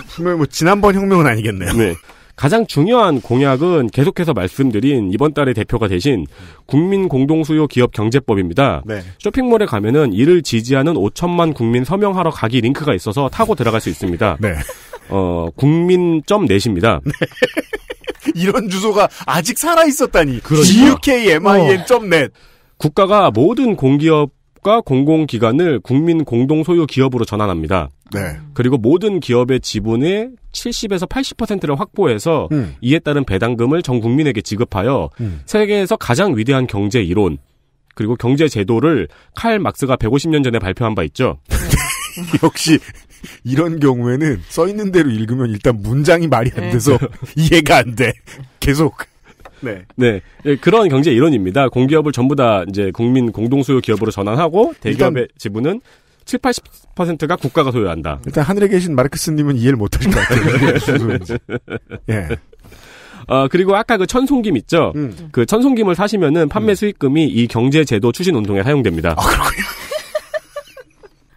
D: 분명히 뭐 지난번 혁명은 아니겠네요. 네. 가장 중요한 공약은 계속해서 말씀드린 이번 달의 대표가 대신 국민 공동수요 기업 경제법입니다. 네. 쇼핑몰에 가면은 이를 지지하는 5천만 국민 서명하러 가기 링크가 있어서 타고 들어갈 수 있습니다. 네. 어, 국민.net입니다. 네.
B: 이런 주소가 아직 살아 있었다니. 그러니까. gukmin.net. 어. 국가가 모든
D: 공기업과 공공기관을 국민 공동소유 기업으로 전환합니다. 네. 그리고 모든 기업의 지분의 70에서 80%를 확보해서 음. 이에 따른 배당금을 전 국민에게 지급하여 음. 세계에서 가장 위대한 경제 이론 그리고 경제 제도를 칼 막스가 150년 전에 발표한 바 있죠.
B: 역시 이런 경우에는 써 있는 대로 읽으면 일단 문장이 말이 안 네. 돼서 이해가 안 돼. 계속 네.
D: 네. 예, 그런 경제 이론입니다. 공기업을 전부 다 이제 국민 공동소유 기업으로 전환하고 대기업의 지분은 7, 80%가 국가가 소유한다. 일단
B: 하늘에 계신 마르크스님은 이해를 못하실 것 같아요. 예.
D: 어, 그리고 아까 그 천송김 있죠? 음. 그 천송김을 사시면은 판매 음. 수익금이 이 경제제도 추진 운동에 사용됩니다. 아, 그렇군요.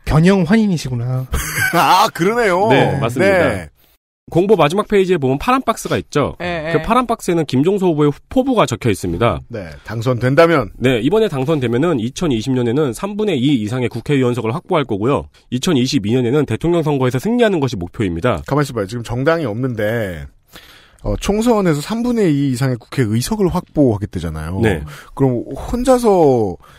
C: 변형 환인이시구나. 아, 그러네요. 네, 맞습니다. 네.
D: 공보 마지막 페이지에 보면 파란 박스가 있죠. 에, 예, 에. 예. 그 파란 박스에는 김종서 후보의 포부가 적혀 있습니다. 네, 당선된다면. 네, 이번에 당선되면은 2020년에는 3분의 2 이상의 국회의원석을 확보할 거고요. 2022년에는 대통령 선거에서 승리하는 것이 목표입니다.
B: 가만히 있어봐요. 지금 정당이 없는데 어, 총선에서 3분의 2 이상의 국회 의석을 확보하겠다잖아요. 네. 그럼 혼자서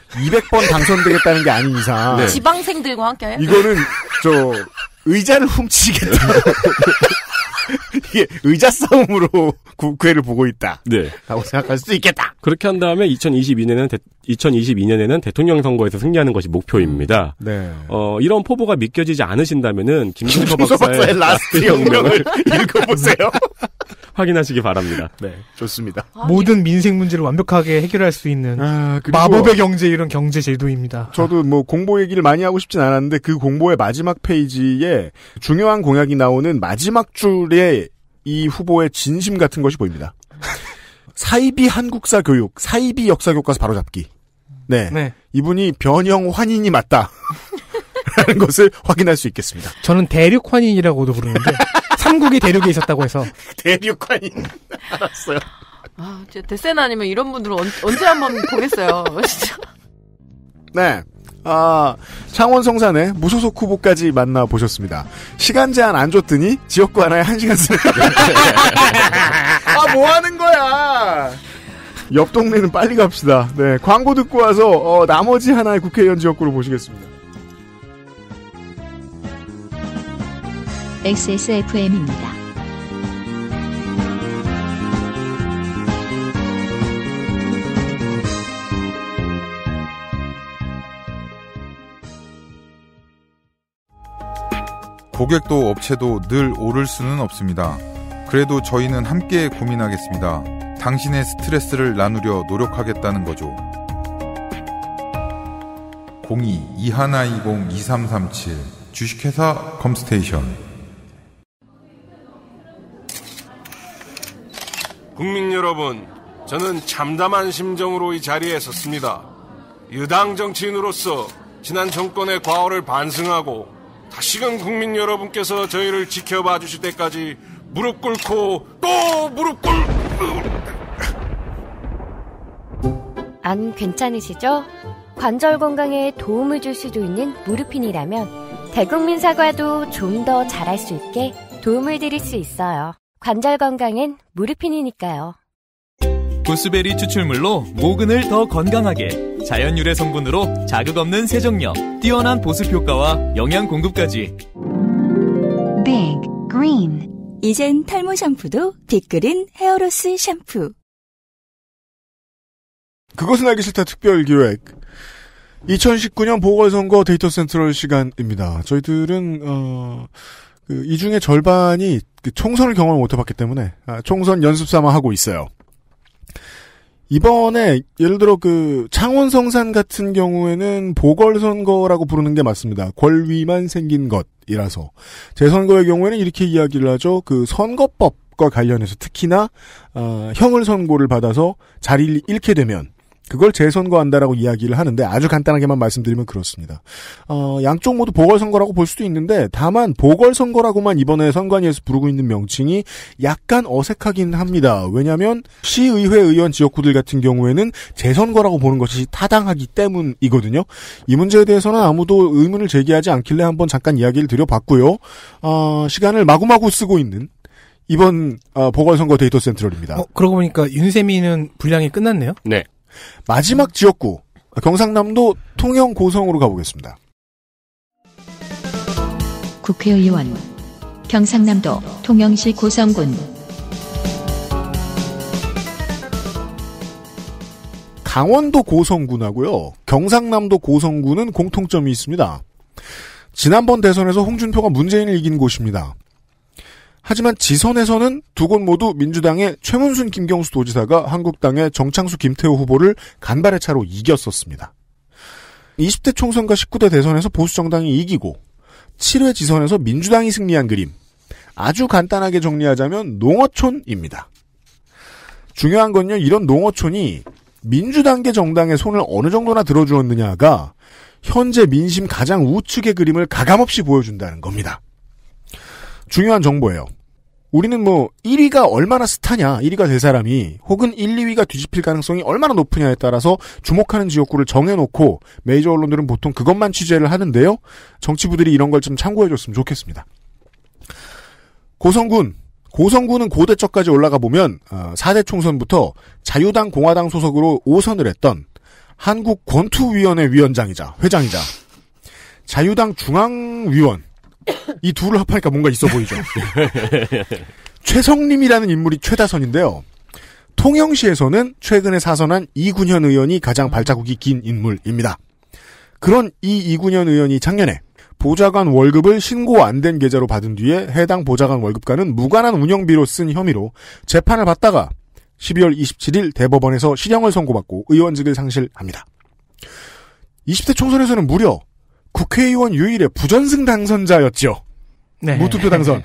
B: 200번 당선되겠다는 게 아닌 이상. 네.
A: 지방생들과 함께. 이거는
B: 저 의자를 훔치겠다. 이게 의자 싸움으로 국회를 보고 있다. 네. 라고
D: 생각할 수 있겠다. 그렇게 한 다음에 2022년에는 대, 2022년에는 대통령 선거에서 승리하는 것이 목표입니다. 음, 네. 어, 이런 포부가 믿겨지지 않으신다면은 김준서 박사의, 박사의 라스트 영명을 읽어보세요. 확인하시기 바랍니다. 네, 좋습니다.
C: 아, 모든 민생 문제를 완벽하게 해결할 수 있는 아, 마법의 경제 이런 경제 제도입니다. 저도
B: 뭐 공보 얘기를 많이 하고 싶진 않았는데 그 공보의 마지막 페이지에 중요한 공약이 나오는 마지막 줄에 이 후보의 진심 같은 것이 보입니다. 사이비 한국사 교육, 사이비 역사 교과서 바로 잡기. 네. 네. 이분이 변형 환인이
C: 맞다. 라는 것을 확인할 수 있겠습니다. 저는 대륙 환인이라고도 부르는데 삼국이 대륙에 있었다고 해서
A: 대륙 환인. 알았어요. 아, 진짜 데센 아니면 이런 분들은 언, 제 한번 보겠어요. 진짜.
C: 네.
B: 아, 창원 성산에 무소속 후보까지 만나보셨습니다. 시간 제한 안 줬더니 지역구 하나에 한 시간 쓰는 아, 뭐 하는 거야! 옆 동네는 빨리 갑시다. 네, 광고 듣고 와서 어, 나머지 하나의 국회의원 지역구를 보시겠습니다.
A: XSFM입니다.
C: 고객도 업체도 늘
B: 오를 수는 없습니다. 그래도 저희는 함께 고민하겠습니다. 당신의 스트레스를 나누려 노력하겠다는 거죠. 02-2120-2337 주식회사 컴스테이션
D: 국민 여러분,
C: 저는 참담한 심정으로 이 자리에 섰습니다. 유당 정치인으로서 지난 정권의 과오를 반성하고 다시금 국민 여러분께서 저희를 지켜봐 주실 때까지 무릎 꿇고 또 무릎 꿇고
A: 안 괜찮으시죠? 관절 건강에 도움을 줄 수도 있는 무릎핀이라면 대국민 사과도 좀 더 잘할 수 있게 도움을 드릴 수 있어요. 관절 건강엔 무릎핀이니까요
C: 보스베리 추출물로 모근을 더 건강하게 자연 유래 성분으로 자극 없는
D: 세정력 뛰어난 보습 효과와 영양 공급까지
A: 빅 그린 이젠 탈모 샴푸도 빅그린 헤어로스 샴푸
B: 그것은 알기 싫다 특별기획 2019년 보궐선거 데이터 센트럴 시간입니다. 저희들은 어, 그이 중에 절반이 그 총선을 경험을 못해봤기 때문에 아, 총선 연습 삼아 하고 있어요. 이번에 예를 들어 그 창원성산 같은 경우에는 보궐선거라고 부르는 게 맞습니다. 권위만 생긴 것이라서 재선거의 경우에는 이렇게 이야기를 하죠. 그 선거법과 관련해서 특히나 어, 형을 선고를 받아서 자리를 잃게 되면 그걸 재선거한다라고 이야기를 하는데 아주 간단하게만 말씀드리면 그렇습니다. 어, 양쪽 모두 보궐선거라고 볼 수도 있는데 다만 보궐선거라고만 이번에 선관위에서 부르고 있는 명칭이 약간 어색하긴 합니다. 왜냐하면 시의회 의원 지역구들 같은 경우에는 재선거라고 보는 것이 타당하기 때문이거든요. 이 문제에 대해서는 아무도 의문을 제기하지 않길래 한번 잠깐 이야기를 드려봤고요. 어, 시간을 마구마구 쓰고 있는 이번 어, 보궐선거 데이터 센트럴입니다.
C: 어, 그러고 보니까 윤세미는 분량이 끝났네요.
B: 네. 마지막 지역구 경상남도 통영 고성으로 가보겠습니다.
A: 국회의원 경상남도 통영시 고성군
B: 강원도 고성군하고요. 경상남도 고성군은 공통점이 있습니다. 지난번 대선에서 홍준표가 문재인을 이긴 곳입니다. 하지만 지선에서는 두 곳 모두 민주당의 최문순 김경수 도지사가 한국당의 정창수 김태호 후보를 간발의 차로 이겼었습니다. 20대 총선과 19대 대선에서 보수정당이 이기고 7회 지선에서 민주당이 승리한 그림. 아주 간단하게 정리하자면 농어촌입니다. 중요한 건요, 이런 농어촌이 민주당계 정당의 손을 어느 정도나 들어주었느냐가 현재 민심 가장 우측의 그림을 가감없이 보여준다는 겁니다. 중요한 정보예요. 우리는 뭐 1위가 얼마나 스타냐, 1위가 될 사람이 혹은 1, 2위가 뒤집힐 가능성이 얼마나 높으냐에 따라서 주목하는 지역구를 정해놓고 메이저 언론들은 보통 그것만 취재를 하는데요. 정치부들이 이런 걸 좀 참고해줬으면 좋겠습니다. 고성군 고성군은 고대쪽까지 올라가 보면 4대 어, 총선부터 자유당 공화당 소속으로 5선을 했던 한국 권투위원회 위원장이자 회장이자 자유당 중앙위원 이 둘을 합하니까 뭔가 있어 보이죠. 최성림이라는 인물이 최다선인데요. 통영시에서는 최근에 사선한 이군현 의원이 가장 음. 발자국이 긴 인물입니다. 그런 이 이군현 의원이 작년에 보좌관 월급을 신고 안 된 계좌로 받은 뒤에 해당 보좌관 월급가는 무관한 운영비로 쓴 혐의로 재판을 받다가 12월 27일 대법원에서 실형을 선고받고 의원직을 상실합니다. 20대 총선에서는 무려 국회의원 유일의 부전승 당선자였죠.
C: 네. 무투표 당선.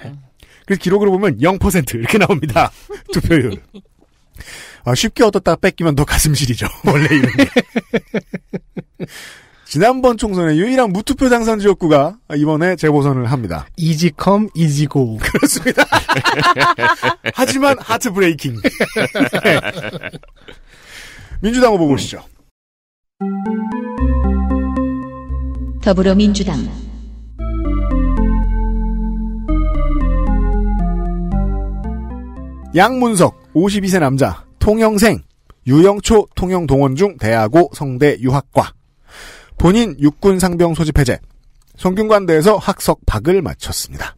B: 그래서 기록으로 보면 0% 이렇게 나옵니다. 투표율. 아, 쉽게 얻었다 뺏기면 더 가슴 실이죠 원래 이런 게. 지난번 총선에 유일한 무투표 당선 지역구가 이번에 재보선을 합니다.
C: 이지컴 이지고 그렇습니다.
B: 하지만 하트 브레이킹. 민주당 후보 보시죠. 음.
A: 더불어민주당
B: 양문석 52세 남자 통영생 유영초 통영동원 중 대하고 성대 유학과 본인 육군 상병 소집 해제 성균관대에서 학석 박을 마쳤습니다.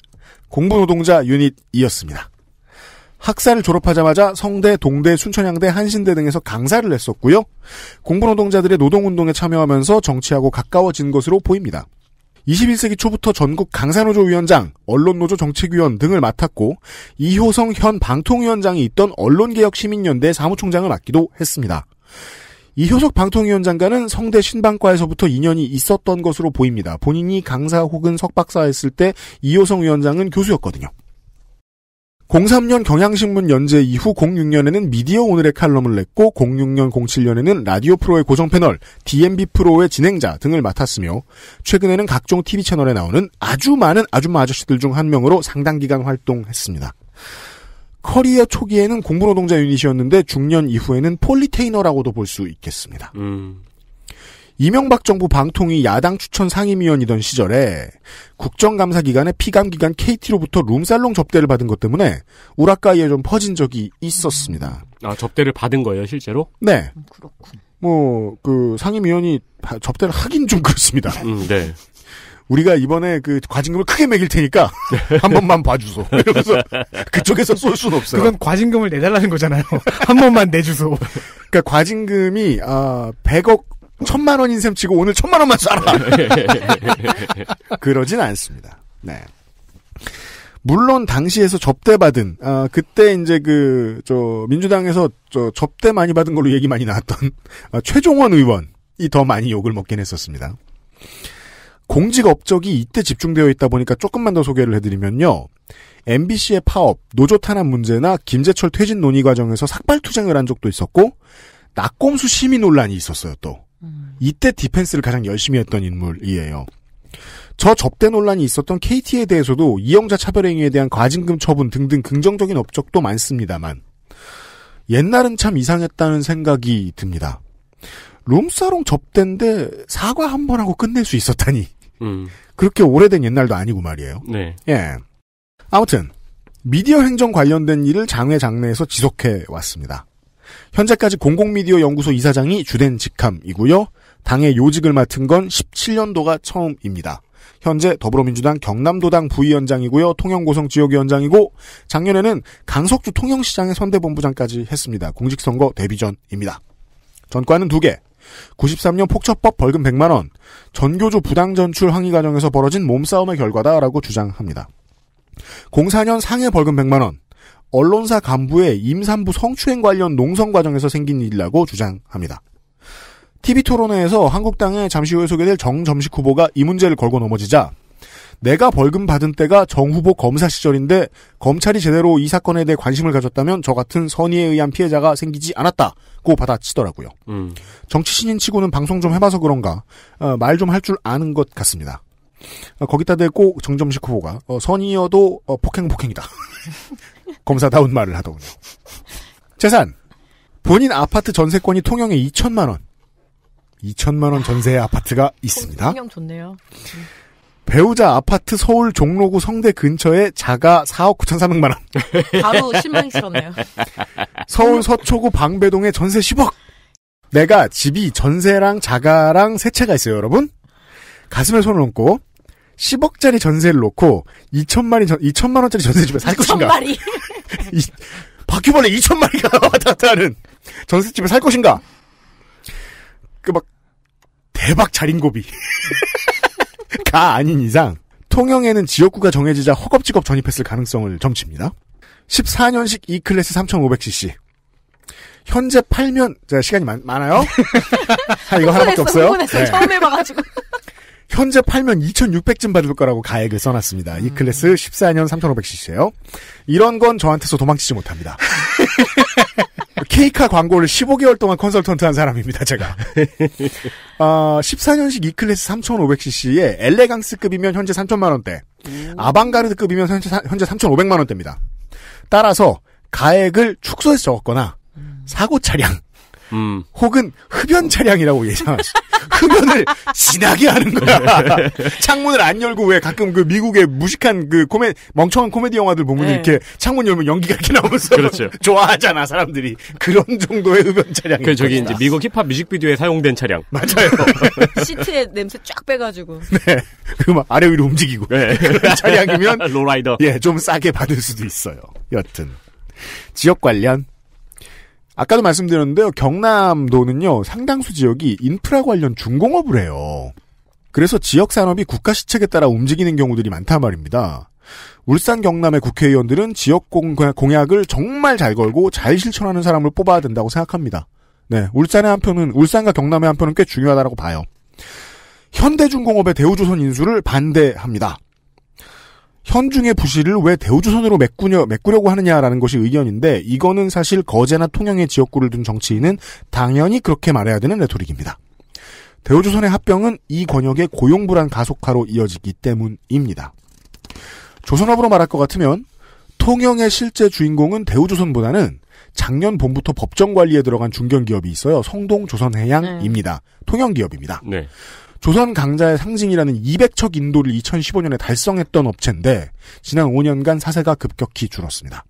B: 공부노동자 유닛이었습니다. 학사를 졸업하자마자 성대, 동대, 순천향대, 한신대 등에서 강사를 했었고요. 공부노동자들의 노동운동에 참여하면서 정치하고 가까워진 것으로 보입니다. 21세기 초부터 전국 강사노조 위원장, 언론노조 정책위원 등을 맡았고 이효성현 방통위원장이 있던 언론개혁시민연대 사무총장을 맡기도 했습니다. 이효석 방통위원장과는 성대 신방과에서부터 인연이 있었던 것으로 보입니다. 본인이 강사 혹은 석박사 했을 때 이효성 위원장은 교수였거든요. 03년 경향신문 연재 이후 06년에는 미디어 오늘의 칼럼을 냈고 06년 07년에는 라디오 프로의 고정 패널, DMB 프로의 진행자 등을 맡았으며 최근에는 각종 TV 채널에 나오는 아주 많은 아줌마 아저씨들 중 한 명으로 상당 기간 활동했습니다. 커리어 초기에는 공부노동자 유닛이었는데 중년 이후에는 폴리테이너라고도 볼 수 있겠습니다. 음. 이명박 정부 방통위 야당 추천 상임위원이던 시절에 국정감사 기간에 피감기관 KT로부터 룸살롱 접대를 받은 것 때문에 우라카이에 좀 퍼진 적이 있었습니다.
D: 아, 접대를 받은 거예요, 실제로?
B: 네. 음, 그렇군. 뭐, 그 상임위원이 접대를 하긴 좀 그렇습니다. 음, 네. 우리가 이번에 그 과징금을 크게 매길 테니까 네. 한 번만 봐주소. 그래서 그쪽에서 쏠 수는 없어요. 그건 과징금을 내달라는 거잖아요. 한 번만 내주소. 그러니까 과징금이 아 100억 천만 원인 셈 치고 오늘 천만 원만 쏴라. 그러진 않습니다. 네. 물론 당시에서 접대받은 아 그때 이제 그저 민주당에서 저 접대 많이 받은 걸로 얘기 많이 나왔던 아, 최종원 의원이 더 많이 욕을 먹긴 했었습니다. 공직 업적이 이때 집중되어 있다 보니까 조금만 더 소개를 해드리면요. MBC의 파업, 노조 탄압 문제나 김재철 퇴진 논의 과정에서 삭발 투쟁을 한 적도 있었고 낙곰수 시민 논란이 있었어요 또. 이때 디펜스를 가장 열심히 했던 인물이에요. 저 접대 논란이 있었던 KT에 대해서도 이영자 차별행위에 대한 과징금 처분 등등 긍정적인 업적도 많습니다만 옛날은 참 이상했다는 생각이 듭니다. 룸사롱 접대인데 사과 한 번 하고 끝낼 수 있었다니. 음. 그렇게 오래된 옛날도 아니고 말이에요. 네. 예. 아무튼 미디어 행정 관련된 일을 장외 장내에서 지속해 왔습니다. 현재까지 공공미디어 연구소 이사장이 주된 직함이고요. 당의 요직을 맡은 건 17년도가 처음입니다. 현재 더불어민주당 경남도당 부위원장이고요. 통영고성 지역위원장이고 작년에는 강석주 통영시장의 선대본부장까지 했습니다. 공직선거 데뷔전입니다 전과는 두개 93년 폭처법 벌금 100만 원, 전교조 부당 전출 항의 과정에서 벌어진 몸싸움의 결과다라고 주장합니다. 04년 상해 벌금 100만 원, 언론사 간부의 임산부 성추행 관련 농성 과정에서 생긴 일이라고 주장합니다. TV 토론회에서 한국당의 잠시 후에 소개될 정점식 후보가 이 문제를 걸고 넘어지자 내가 벌금 받은 때가 정 후보 검사 시절인데 검찰이 제대로 이 사건에 대해 관심을 가졌다면 저 같은 선의에 의한 피해자가 생기지 않았다고 받아치더라고요. 음. 정치 신인 치고는 방송 좀 해봐서 그런가 어, 말좀 할 줄 아는 것 같습니다. 어, 거기다 대고 정점식 후보가 어, 선의여도 어, 폭행 폭행이다. 검사다운 말을 하더군요. 재산. 본인 아파트 전세권이 통영에 2천만 원. 2천만 원 전세의 아파트가 있습니다. 통영 좋네요. 배우자 아파트 서울 종로구 성대 근처에 자가 4억 9,300만 원. 바로
A: 실망스럽네요. 서울
B: 서초구 방배동에 전세 10억. 내가 집이 전세랑 자가랑 세 채가 있어요, 여러분. 가슴에 손을 얹고 10억짜리 전세를 놓고 2천만이 전, 2천만 원짜리 전세집에 살 것인가? 2천마리.
C: 그
B: 바퀴벌레 2천만리가 왔다 는 전세집에 살 것인가? 그 막 대박 자린고비가 아닌 이상 통영에는 지역구가 정해지자 허겁지겁 전입했을 가능성을 점칩니다. 14년식 E 클래스 3,500cc. 현재 팔면 제가 시간이 많, 아요 아, 이거 하나밖에 없어요. 네. 처음 해봐가지고. 현재 팔면 2,600쯤 받을 거라고 가액을 써놨습니다. 이 음. 클래스 14년 3 5 0 0 c c 에요 이런 건 저한테서 도망치지 못합니다. 케이카 광고를 15개월 동안 컨설턴트 한 사람입니다, 제가. 어, 14년식 E클래스 3,500cc에 엘레강스급이면 현재 3,000만원대, 음. 아방가르드급이면 현재, 현재 3,500만원대입니다. 따라서 가액을 축소해서 적었거나, 음. 사고 차량, 음. 혹은 흡연 차량이라고 예상하시. 흡연을 진하게 하는 거야. 창문을 안 열고 왜 가끔 그 미국의 무식한 그 코메 멍청한 코미디 영화들 보면 네. 이렇게 창문 열면 연기가 이렇게 나오면서 그렇죠. 좋아하잖아 사람들이 그런 정도의 흡연
D: 차량. 그 저기 이제 미국 힙합 뮤직비디오에 사용된 차량. 맞아요.
A: 시트에 냄새 쫙 빼가지고.
B: 네. 그막 아래 위로 움직이고 네. 그런 차량이면
D: 로라이더. 예,
B: 좀 싸게 받을 수도 있어요. 여튼 지역 관련 아까도 말씀드렸는데요. 경남도는요. 상당수 지역이 인프라 관련 중공업을 해요. 그래서 지역 산업이 국가 시책에 따라 움직이는 경우들이 많단 말입니다. 울산 경남의 국회의원들은 지역 공약을 정말 잘 걸고 잘 실천하는 사람을 뽑아야 된다고 생각합니다. 네, 울산의 한 표는 울산과 경남의 한 표는 꽤 중요하다고 봐요. 현대중공업의 대우조선 인수를 반대합니다. 현중의 부실을 왜 대우조선으로 메꾸려, 메꾸려고 하느냐라는 것이 의견인데 이거는 사실 거제나 통영의 지역구를 둔 정치인은 당연히 그렇게 말해야 되는 레토릭입니다. 대우조선의 합병은 이 권역의 고용불안 가속화로 이어지기 때문입니다. 조선업으로 말할 것 같으면 통영의 실제 주인공은 대우조선보다는 작년 봄부터 법정 관리에 들어간 중견 기업이 있어요. 성동 조선해양입니다. 음. 통영 기업입니다. 네. 조선 강자의 상징이라는 200척 인도를 2015년에 달성했던 업체인데 지난 5년간 사세가 급격히 줄었습니다.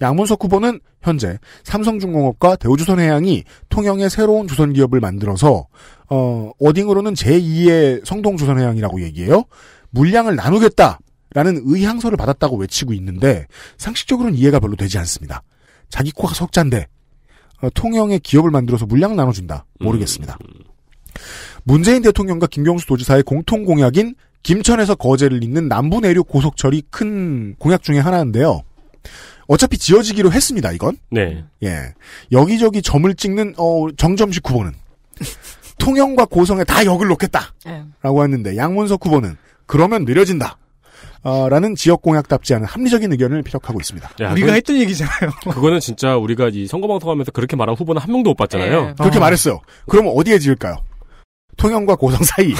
B: 양문석 후보는 현재 삼성중공업과 대우조선해양이 통영의 새로운 조선기업을 만들어서 어, 워딩으로는 제2의 성동조선해양이라고 얘기해요. 물량을 나누겠다라는 의향서를 받았다고 외치고 있는데 상식적으로는 이해가 별로 되지 않습니다. 자기 코가 석잔데 어, 통영의 기업을 만들어서 물량을 나눠준다 모르겠습니다. 음. 문재인 대통령과 김경수 도지사의 공통 공약인 김천에서 거제를 잇는 남부 내륙 고속철이 큰 공약 중의 하나인데요. 어차피 지어지기로 했습니다, 이건. 네. 예. 여기저기 점을 찍는, 어, 정점식 후보는. 통영과 고성에 다 역을 놓겠다. 네. 라고 했는데, 양문석 후보는, 그러면 느려진다. 어, 라는 지역 공약답지 않은 합리적인 의견을 피력하고 있습니다. 야, 우리가 그건, 했던 얘기잖아요.
D: 그거는 진짜 우리가 이 선거 방송하면서 그렇게 말한 후보는 한 명도 못
B: 봤잖아요. 네. 그렇게 어. 말했어요. 그럼 어디에 지을까요? 통영과 고성 사이.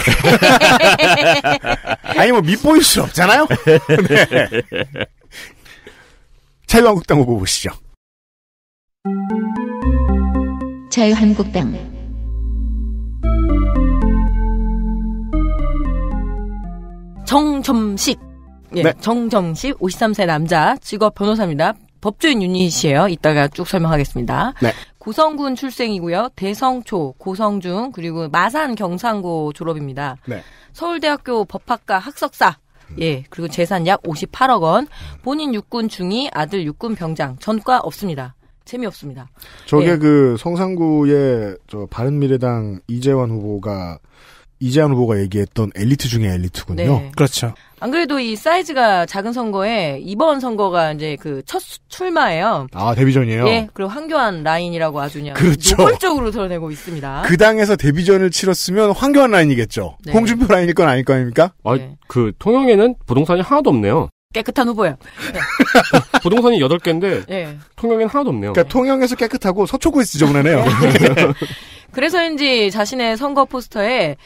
B: 아니 뭐 밑보일 수 없잖아요. 네. 자유한국당 후보 보시죠.
A: 자유한국당 정점식 예, 네. 정점식 53세 남자 직업 변호사입니다. 법조인 유닛이에요. 이따가 쭉 설명하겠습니다. 네. 고성군 출생이고요. 대성초, 고성중, 그리고 마산 경상고 졸업입니다. 네. 서울대학교 법학과 학석사. 예, 그리고 재산 약 58억 원. 본인 육군 중위, 아들 육군 병장. 전과 없습니다. 재미없습니다.
B: 저게 예. 그 성산구의 저 바른미래당 이재원 후보가 이재한 후보가 얘기했던 엘리트 중에 엘리트군요. 네. 그렇죠.
A: 안 그래도 이 사이즈가 작은 선거에 이번 선거가 이제 그 첫 출마예요.
B: 아 데뷔전이에요. 예.
A: 그리고 황교안 라인이라고 아주 그냥 그렇죠. 노골적으로 드러내고 있습니다. 그
B: 당에서 데뷔전을 치렀으면 황교안 라인이겠죠. 네. 홍준표 라인일 건 아닐 거 아닙니까? 아, 네. 아그 통영에는 부동산이 하나도 없네요.
A: 깨끗한 후보야.
D: 부동산이 8개인데 통영에는 하나도 없네요. 그러니까 통영에서 깨끗하고 서초구에서 지저분하네요. 네.
A: 그래서인지 자신의 선거 포스터에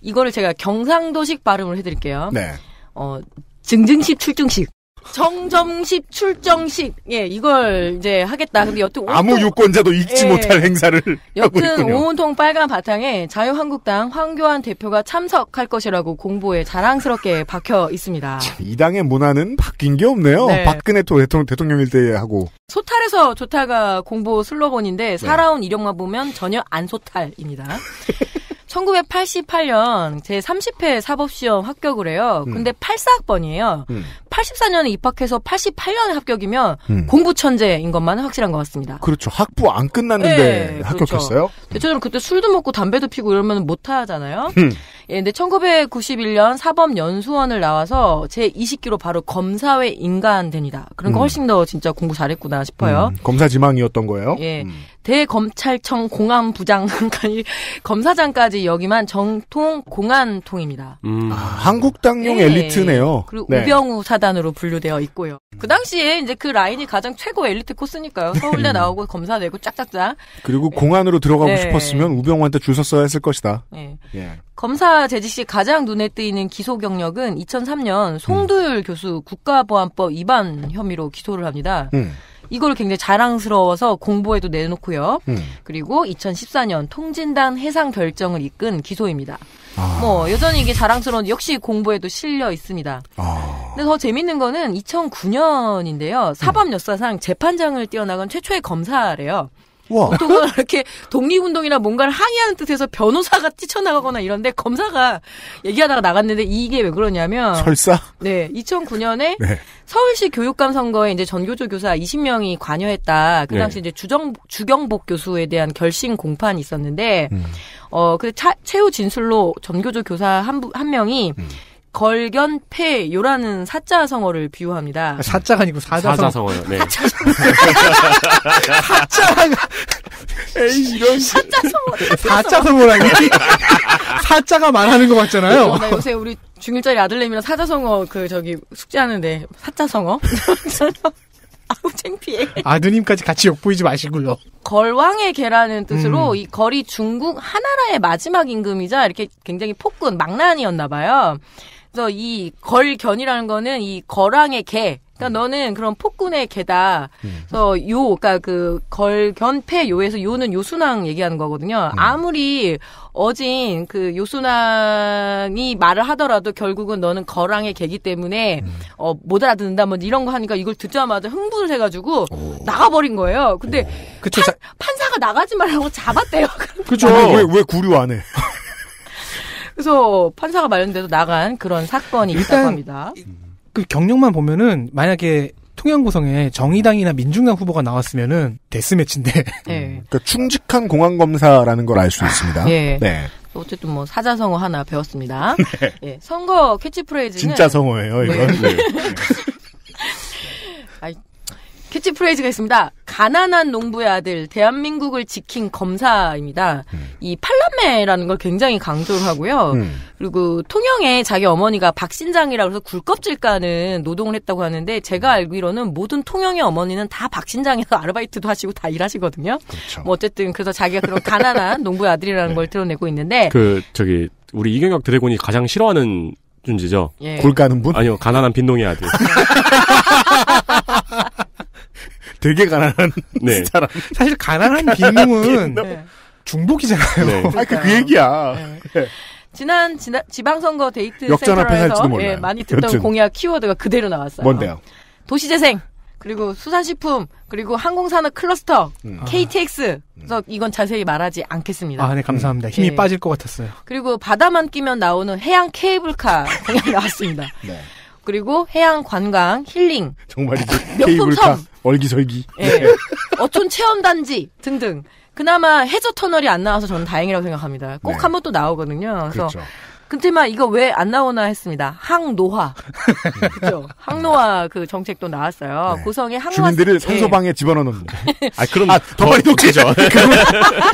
A: 이거를 제가 경상도식 발음을 해드릴게요. 네. 어, 증증식 출중식. 정점식 출정식 예 이걸 이제 하겠다. 근데 여튼 온통, 아무 유권자도 읽지 예, 못할 행사를
B: 여튼 온통
A: 빨간 바탕에 자유한국당 황교안 대표가 참석할 것이라고 공보에 자랑스럽게 박혀 있습니다. 참,
B: 이 당의 문화는 바뀐 게 없네요. 네. 박근혜 대통령 대통령일 때 하고
A: 소탈에서 좋다가 공보 슬로건인데 네. 살아온 이력만 보면 전혀 안 소탈입니다. 1988년 제 30회 사법시험 합격을 해요. 음. 근데 84학번이에요. 음. 84년에 입학해서 88년에 합격이면 음. 공부 천재인 것만은 확실한 것 같습니다.
B: 그렇죠. 학부 안 끝났는데 네, 그렇죠. 합격했어요?
A: 그렇죠. 대체적으로 그때 술도 먹고 담배도 피고 이러면 못 하잖아요. 음. 예, 근데 1991년 사법연수원을 나와서 제 20기로 바로 검사회 인간 됩니다. 그런 거 음. 훨씬 더 진짜 공부 잘했구나 싶어요. 음.
B: 검사 지망이었던 거예요? 예. 음.
A: 대검찰청 공안부장까지 검사장까지 여기만 정통 공안통입니다. 음. 아, 한국당용 예. 엘리트네요. 그리고 네. 우병우 사단으로 분류되어 있고요. 그 당시에 이제 그 라인이 가장 최고 엘리트 코스니까요. 서울대 음. 나오고 검사 되고 짝짝짝. 그리고 예.
B: 공안으로 들어가고 네. 싶었으면 우병우한테 줄 섰어야 했을 것이다. 네. 예. 예.
A: 검사 재직 시 가장 눈에 띄는 기소 경력은 2003년 송두율 음. 교수 국가보안법 위반 혐의로 기소를 합니다. 음. 이걸 굉장히 자랑스러워서 공보에도 내놓고요. 음. 그리고 2014년 통진단 해상 결정을 이끈 기소입니다. 아. 뭐 여전히 이게 자랑스러운 역시 공보에도 실려 있습니다. 아. 근데 더 재밌는 거는 2009년인데요. 사법 음. 역사상 재판장을 뛰어나간 최초의 검사래요. 와. 보통은 이렇게 독립운동이나 뭔가를 항의하는 뜻에서 변호사가 뛰쳐나가거나 이런데 검사가 얘기하다가 나갔는데 이게 왜 그러냐면 설사. 네, 2009년에 네. 서울시 교육감 선거에 이제 전교조 교사 20명이 관여했다. 그 네. 당시 네. 이제 주정 주경복 교수에 대한 결심 공판이 있었는데 음. 어그 최후 진술로 전교조 교사 한 한 명이 음. 걸견패 요라는 사자성어를 비유합니다. 아, 사자가 아니고 사자성...
D: 어요 네. 사자가
A: 에이 이런 사자성어.
C: 사자성어라니. 사자가 말하는 것 같잖아요. 나 네, 네, 요새
A: 우리 중일짜리 아들내미랑 사자성어 그 저기 숙제하는데 사자성어. 아우 창피해.
C: 아드님까지 같이 욕보이지 마시고요.
A: 걸왕의 계라는 뜻으로 음. 이 걸이 중국 하나라의 마지막 임금이자 이렇게 굉장히 폭군 망란이었나 봐요. 그래서 이 걸견이라는 거는 이 거랑의 개. 그러니까 음. 너는 그런 폭군의 개다. 음. 그래서 요, 그러니까 그 걸견패 요에서 요는 요순왕 얘기하는 거거든요. 음. 아무리 어진 그 요순왕이 말을 하더라도 결국은 너는 거랑의 개기 때문에 음. 어못 알아듣는다 뭐 이런 거 하니까 이걸 듣자마자 흥분을 해가지고 오. 나가버린 거예요. 근데 그쵸, 판, 자... 판사가 나가지 말라고 잡았대요. 그렇죠. 왜왜 어. 구류 안 해? 그래서 판사가 마련돼서 나간 그런 사건이 있다고 합니다.
C: 그 경력만 보면은 만약에 통영 구성에 정의당이나 민중당 후보가 나왔으면은 데스매치인데. 네. 그러니까 충직한
B: 공안 검사라는 걸 알 수 있습니다. 예. 네. 네.
A: 어쨌든 뭐 사자성어 하나 배웠습니다. 네. 예, 선거 캐치프레이즈는 진짜 성어예요, 이건. 네. 네. 캐치프레이즈가 있습니다. 가난한 농부의 아들, 대한민국을 지킨 검사입니다. 음. 이 팔남매라는 걸 굉장히 강조를 하고요. 음. 그리고 통영에 자기 어머니가 박신장이라고 해서 굴껍질 까는 노동을 했다고 하는데 제가 알기로는 모든 통영의 어머니는 다 박신장에서 아르바이트도 하시고 다 일하시거든요. 그렇죠. 뭐 어쨌든 그래서 자기가 그런 가난한 농부의 아들이라는 네. 걸 드러내고 있는데
D: 그 저기 우리 이경혁 드래곤이 가장 싫어하는 존재죠 예. 굴 까는 분? 아니요, 가난한 빈동의 아들.
B: 되게 가난한 네. 사람. 사실 가난한
C: 비용은 네.
B: 중복이잖아요. 네. 아, 그, 그 얘기야. 네. 네.
A: 지난 지난 지방선거 데이트 센터에서 예, 많이 듣던 여튼. 공약 키워드가 그대로 나왔어요. 뭔데요? 도시재생 그리고 수산식품 그리고 항공산업 클러스터 음. KTX 아. 그래서 이건 자세히 말하지 않겠습니다. 아, 네 감사합니다. 음. 힘이 네. 빠질 것 같았어요. 그리고 바다만 끼면 나오는 해양 케이블카 공약 나왔습니다. 네. 그리고 해양 관광 힐링 정말이지 케이블
B: 얼기설기 예.
A: 어촌 체험 단지 등등 그나마 해저 터널이 안 나와서 저는 다행이라고 생각합니다. 꼭 네. 한번 또 나오거든요. 그래서 그렇죠. 근데만 이거 왜 안 나오나 했습니다. 항노화. 그죠? 항노화 그 정책도 나왔어요. 네. 고성에 항노화 주민들을 산소방에
B: 예. 집어넣는아 그럼 아, 더 빨리 녹지죠.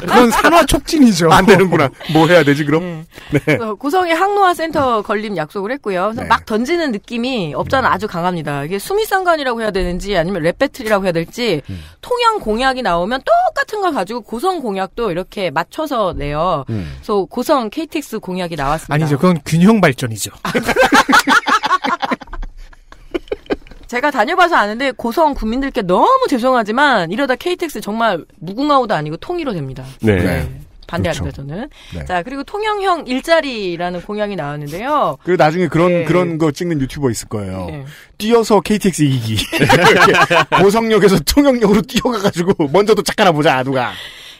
B: 그건 산화 촉진이죠. 안 되는구나. 뭐 해야 되지 그럼? 네. 네.
A: 고성에 어, 항노화 센터 건립 약속을 했고요. 그막 네. 던지는 느낌이 없잖아 아주 강합니다. 이게 수미상관이라고 해야 되는지 아니면 랩배틀이라고 해야 될지 음. 통영 공약이 나오면 똑같은 걸 가지고 고성 공약도 이렇게 맞춰서 내요. 음. 그래서 고성 KTX 공약이 나왔습니다. 아니,
C: 아니죠. 그건 균형 발전이죠.
A: 제가 다녀봐서 아는데 고성 국민들께 너무 죄송하지만 이러다 KTX 정말 무궁화호도 아니고 통일호 됩니다. 네. 네. 네. 반대합니다 그렇죠. 저는. 네. 자 그리고 통영형 일자리라는 공약이 나왔는데요.
B: 그리고 나중에 그런 네. 그런 거 찍는 유튜버 있을 거예요. 네. 뛰어서 KTX 이기 고성역에서 통영역으로 뛰어가가지고 먼저 도착하나 보자 누가.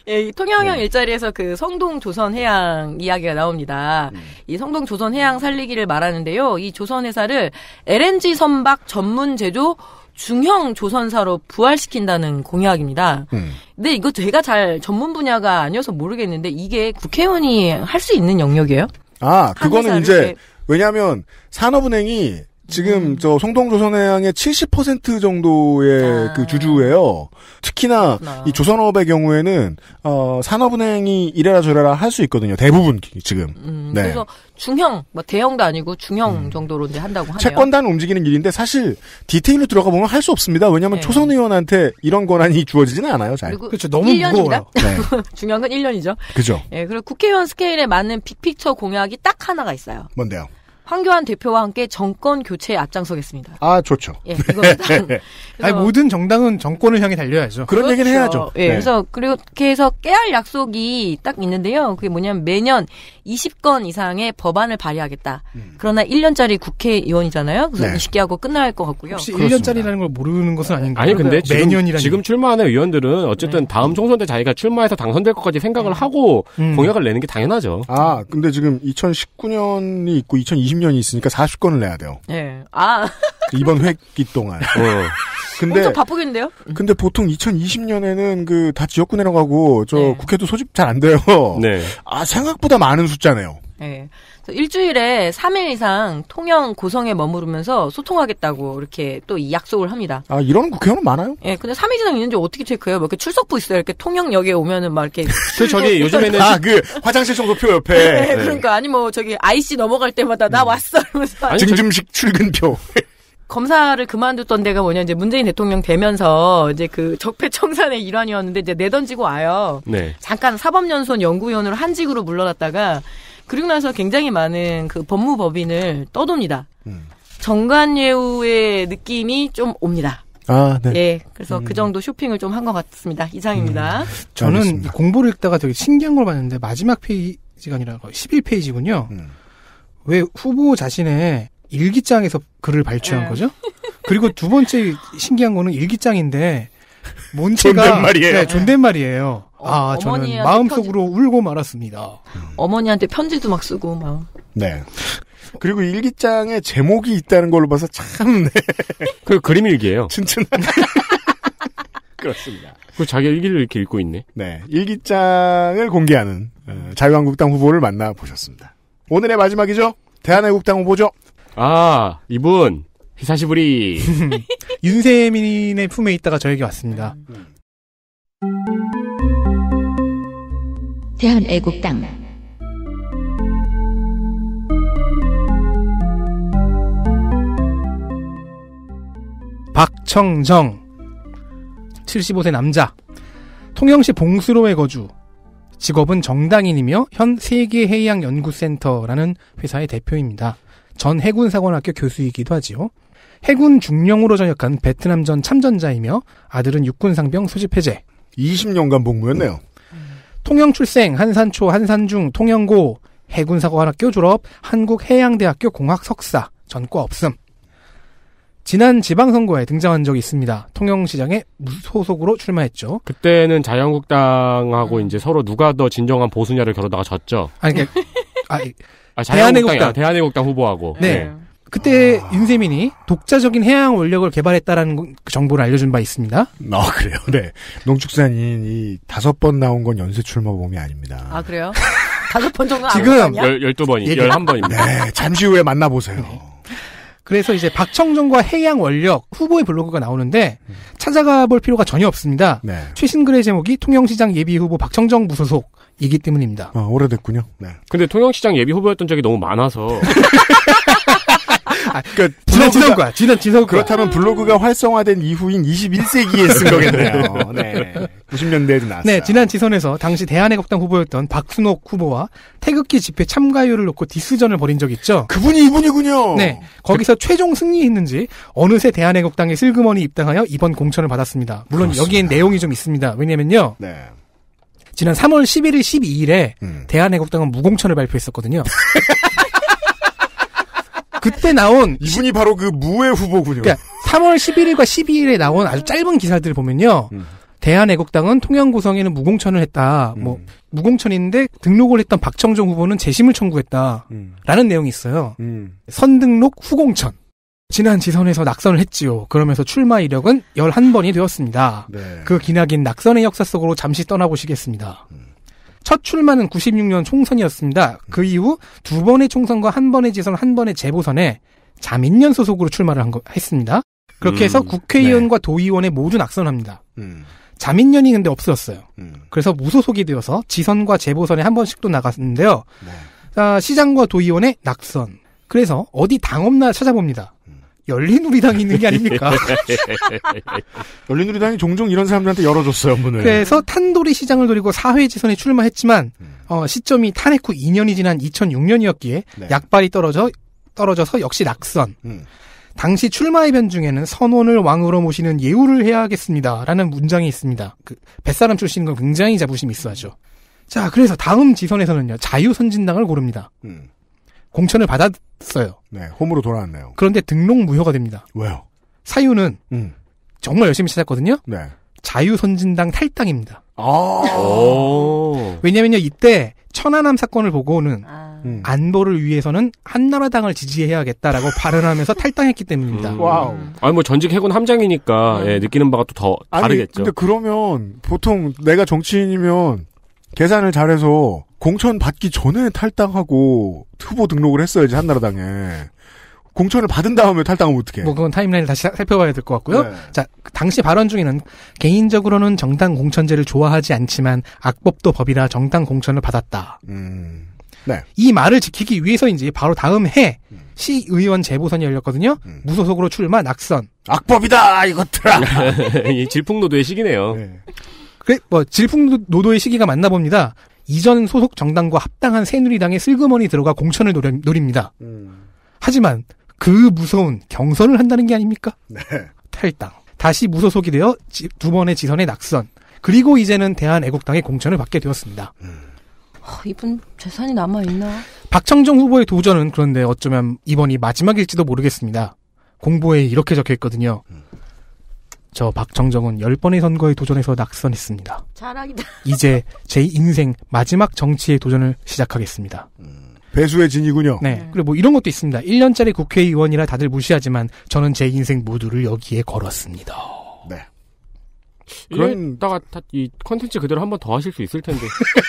A: 예, 통영형 네. 일자리에서 그 성동 조선 해양 이야기가 나옵니다. 음. 이 성동 조선 해양 살리기를 말하는데요. 이 조선 회사를 LNG 선박 전문 제조 중형 조선사로 부활시킨다는 공약입니다. 음. 근데 이거 제가 잘 전문 분야가 아니어서 모르겠는데 이게 국회의원이 할 수 있는 영역이에요? 아, 그거는 이제
B: 왜냐하면 산업은행이 지금 음. 저 성동조선해양의 70% 정도의 아. 그 주주예요. 특히나 그렇구나. 이 조선업의 경우에는 어 산업은행이 이래라 저래라 할 수 있거든요. 대부분 지금. 음, 음, 네. 그래서
A: 중형, 뭐 대형도 아니고 중형 음. 정도로 이제 한다고 하네요. 채권단
B: 움직이는 일인데 사실 디테일로 들어가 보면 할 수 없습니다. 왜냐하면 네. 초선 의원한테 이런 권한이 주어지지는 않아요. 잘. 그렇죠. 너무 1 무거워요. 네.
A: 중형은건 1년이죠. 그죠. 예, 그리고 국회의원 스케일에 맞는 빅픽처 공약이 딱 하나가 있어요. 뭔데요? 황교안 대표와 함께 정권 교체에 앞장서겠습니다.
C: 아 좋죠. 예, 이거 네. 아니, 모든 정당은 정권을 향해 달려야죠. 그런 그렇죠. 얘기는 해야죠. 예, 네. 그래서
A: 그렇게 해서 깨알 약속이 딱 있는데요. 그게 뭐냐면 매년 20건 이상의 법안을 발의하겠다. 음. 그러나 1년짜리 국회의원이잖아요. 그래서 네. 20개하고 끝날 것 같고요. 혹시 그렇습니다.
C: 1년짜리라는 걸 모르는 것은 아닌가요? 아니 근데 매년이라 지금
D: 출마하는 의원들은 어쨌든 네. 다음 총선 때 자기가 출마해서 당선될 것까지
B: 생각을 음. 하고 음. 공약을 내는 게 당연하죠. 아 근데 지금 2019년이 있고 2020 20년이 있으니까 40건을 내야 돼요.
A: 예. 아.
B: 그 이번 회기 동안. 어. 근데 엄청 바쁘겠는데요? 음. 근데 보통 2020년에는 그 다 지역구 내려가고 저 네. 국회도 소집 잘 안 돼요. 네. 아 생각보다 많은 숫자네요.
A: 네. 일주일에 3일 이상 통영 고성에 머무르면서 소통하겠다고 이렇게 또 이 약속을 합니다.
B: 아, 이런 국회의원 많아요?
A: 예, 근데 3일 이상 있는지 어떻게 체크해요? 막 뭐 이렇게 출석부 있어요. 이렇게 통영역에 오면은 막 이렇게. 그 저기 요즘에는 아,
B: 그 화장실 청소표 옆에. 네, 네. 그러니까
A: 아니 뭐 저기 IC 넘어갈 때마다 나 음. 왔어 이러면서. 아니, 증점식
B: 출근표.
A: 검사를 그만뒀던 데가 뭐냐 이제 문재인 대통령 되면서 이제 그 적폐 청산의 일환이었는데 이제 내던지고 와요. 네. 잠깐 사법연수원 연구위원으로 한직으로 물러났다가 그리고 나서 굉장히 많은 그 법무법인을 떠돕니다. 음. 정관예우의 느낌이 좀 옵니다. 아, 네. 예, 그래서 그 음. 그 정도 쇼핑을 좀 한 것 같습니다. 이상입니다. 음. 네.
C: 저는 알겠습니다. 공부를 읽다가 되게 신기한 걸 봤는데 마지막 페이지가 아니라 11페이지군요. 음. 왜 후보 자신의 일기장에서 글을 발췌한 아. 거죠? 그리고 두 번째 신기한 거는 일기장인데 몬체가 존댓말이에요. 네, 존댓말이에요. 어, 아, 저는 마음속으로
A: 편지... 울고 말았습니다. 어머니한테 편지도 막 쓰고 막.
C: 네.
B: 그리고 일기장에 제목이 있다는 걸로 봐서 참. 그 그림 일기예요. 진짜. 그렇습니다. 그 자기 일기를 이렇게 읽고 있네. 네, 일기장을 공개하는 어, 자유한국당 후보를 만나 보셨습니다. 오늘의 마지막이죠. 대한애국당
C: 후보죠. 아, 이분 히사시부리 윤세민의 품에 있다가 저에게 왔습니다.
A: 대한애국당
C: 박청정 75세 남자 통영시 봉수로에 거주 직업은 정당인이며 현 세계해양연구센터라는 회사의 대표입니다. 전 해군사관학교 교수이기도 하지요. 해군 중령으로 전역한 베트남전 참전자이며 아들은 육군 상병 소집 해제. 20년간 복무했네요. 통영 출생, 한산초, 한산중, 통영고, 해군사관학교 졸업, 한국해양대학교 공학 석사, 전과 없음. 지난 지방선거에 등장한 적이 있습니다. 통영시장에 무소속으로 출마했죠.
D: 그때는 자유한국당하고 음. 이제 서로 누가 더 진정한 보수냐를 겨루다가 졌죠. 아니, 그러니까, 아, 아, 대한애국당. 대한애국당
B: 후보하고.
C: 네. 네. 그때 아... 윤세민이 독자적인 해양 원력을 개발했다라는 그 정보를 알려준 바 있습니다. 아 그래요. 네.
B: 농축산인이 다섯 번 나온 건 연쇄 출마범이 아닙니다.
A: 아 그래요? 다섯 번 정도 지금 열두 번이 열한 번입니다. 네.
C: 잠시 후에 만나보세요. 네. 그래서 이제 박청정과 해양 원력 후보의 블로그가 나오는데 찾아가 볼 필요가 전혀 없습니다. 네. 최신 글의 제목이 통영시장 예비 후보 박청정 무소속. 이기 때문입니다. 아, 오래됐군요.
B: 네.
D: 근데 통영시장 예비 후보였던 적이 너무 많아서
B: 아, 그 지난 지난 거 지난 지난 그렇다면 블로그가 활성화된 이후인 21세기에 쓴 거겠네요. 네.
C: 9 0년대에 나왔어요. 네, 지난 지선에서 당시 대한애국당 후보였던 박순옥 후보와 태극기 집회 참가율을 놓고 디스전을 벌인 적 있죠. 그분이 이분이군요. 네, 거기서 그... 최종 승리했는지 어느새 대한애국당의 슬그머니 입당하여 이번 공천을 받았습니다. 물론 그렇습니다. 여기엔 내용이 좀 있습니다. 왜냐면요. 네. 지난 3월 11일, 12일에 음. 대한애국당은 무공천을 발표했었거든요. 그때 나온 이분이 시... 바로 그 무의 후보군요. 그러니까 3월 11일과 12일에 나온 아주 짧은 기사들을 보면요. 음. 대한애국당은 통영 구성에는 무공천을 했다. 뭐 음. 뭐 무공천인데 등록을 했던 박청정 후보는 재심을 청구했다. 라는 음. 내용이 있어요. 음. 선등록 후공천. 지난 지선에서 낙선을 했지요. 그러면서 출마 이력은 11번이 되었습니다. 네. 그 기나긴 낙선의 역사 속으로 잠시 떠나보시겠습니다. 음. 첫 출마는 96년 총선이었습니다. 그 음. 이후 두 번의 총선과 한 번의 지선, 한 번의 재보선에 자민련 소속으로 출마를 한 거, 했습니다. 그렇게 해서 음. 국회의원과 네. 도의원에 모두 낙선합니다. 음. 자민련이 근데 없어졌어요. 음. 그래서 무소속이 되어서 지선과 재보선에 한 번씩도 나갔는데요. 네. 자, 시장과 도의원의 낙선. 그래서 어디 당 없나 찾아봅니다. 열린우리당이 있는 게 아닙니까? 열린우리당이 종종 이런 사람들한테 열어줬어요, 문을. 그래서 탄도리 시장을 노리고 사회 지선에 출마했지만 음. 어, 시점이 탄핵 후 2년이 지난 2006년이었기에 네. 약발이 떨어져 떨어져서 역시 낙선. 음. 당시 출마의변 중에는 선원을 왕으로 모시는 예우를 해야겠습니다라는 문장이 있습니다. 그 뱃사람 출신인 건 굉장히 자부심이 있어야죠. 자, 그래서 다음 지선에서는요 자유선진당을 고릅니다. 음. 공천을 받았어요. 네, 홈으로 돌아왔네요. 그런데 등록 무효가 됩니다. 왜요? 사유는 음. 정말 열심히 찾았거든요. 네. 자유선진당 탈당입니다. 아~ 왜냐면요 이때 천안함 사건을 보고는 아~ 음. 안보를 위해서는 한나라당을 지지해야겠다라고 발언하면서 탈당했기 때문입니다. 음.
D: 와우. 아니 뭐 전직 해군 함장이니까 음. 예, 느끼는 바가 또 더 다르겠죠. 근데
B: 그러면 보통 내가 정치인이면 계산을 잘해서 공천 받기 전에 탈당하고 후보 등록을 했어야지 한나라당에
C: 공천을 받은 다음에 탈당하면 어떻게? 뭐 그건 타임라인을 다시 살펴봐야 될 것 같고요. 네. 자 그 당시 발언 중에는 개인적으로는 정당 공천제를 좋아하지 않지만 악법도 법이라 정당 공천을 받았다.
B: 음.
C: 네. 이 말을 지키기 위해서인지 바로 다음 해 음. 시의원 재보선이 열렸거든요. 음. 무소속으로 출마 낙선. 악법이다 이것들아. 질풍노도의 시기네요. 네. 그래 뭐 질풍노도의 시기가 맞나 봅니다. 이전 소속 정당과 합당한 새누리당의 슬그머니 들어가 공천을 노립니다. 음. 하지만 그 무서운 경선을 한다는 게 아닙니까? 네. 탈당. 다시 무소속이 되어 지, 두 번의 지선에 낙선. 그리고 이제는 대한애국당의 공천을 받게 되었습니다. 음.
A: 어, 이분 재산이 남아있나?
C: 박창정 후보의 도전은 그런데 어쩌면 이번이 마지막일지도 모르겠습니다. 공보에 이렇게 적혀있거든요. 음. 저 박정정은 10번의 선거에 도전해서 낙선했습니다.
A: 자랑이다.
C: 이제 제 인생 마지막 정치의 도전을 시작하겠습니다. 음, 배수의 진이군요. 네. 네. 그리고 뭐 이런 것도 있습니다. 1년짜리 국회의원이라 다들 무시하지만 저는 제 인생 모두를 여기에 걸었습니다.
D: 네. 그런다가 이 컨텐츠 그대로 한 번 더 하실 수 있을 텐데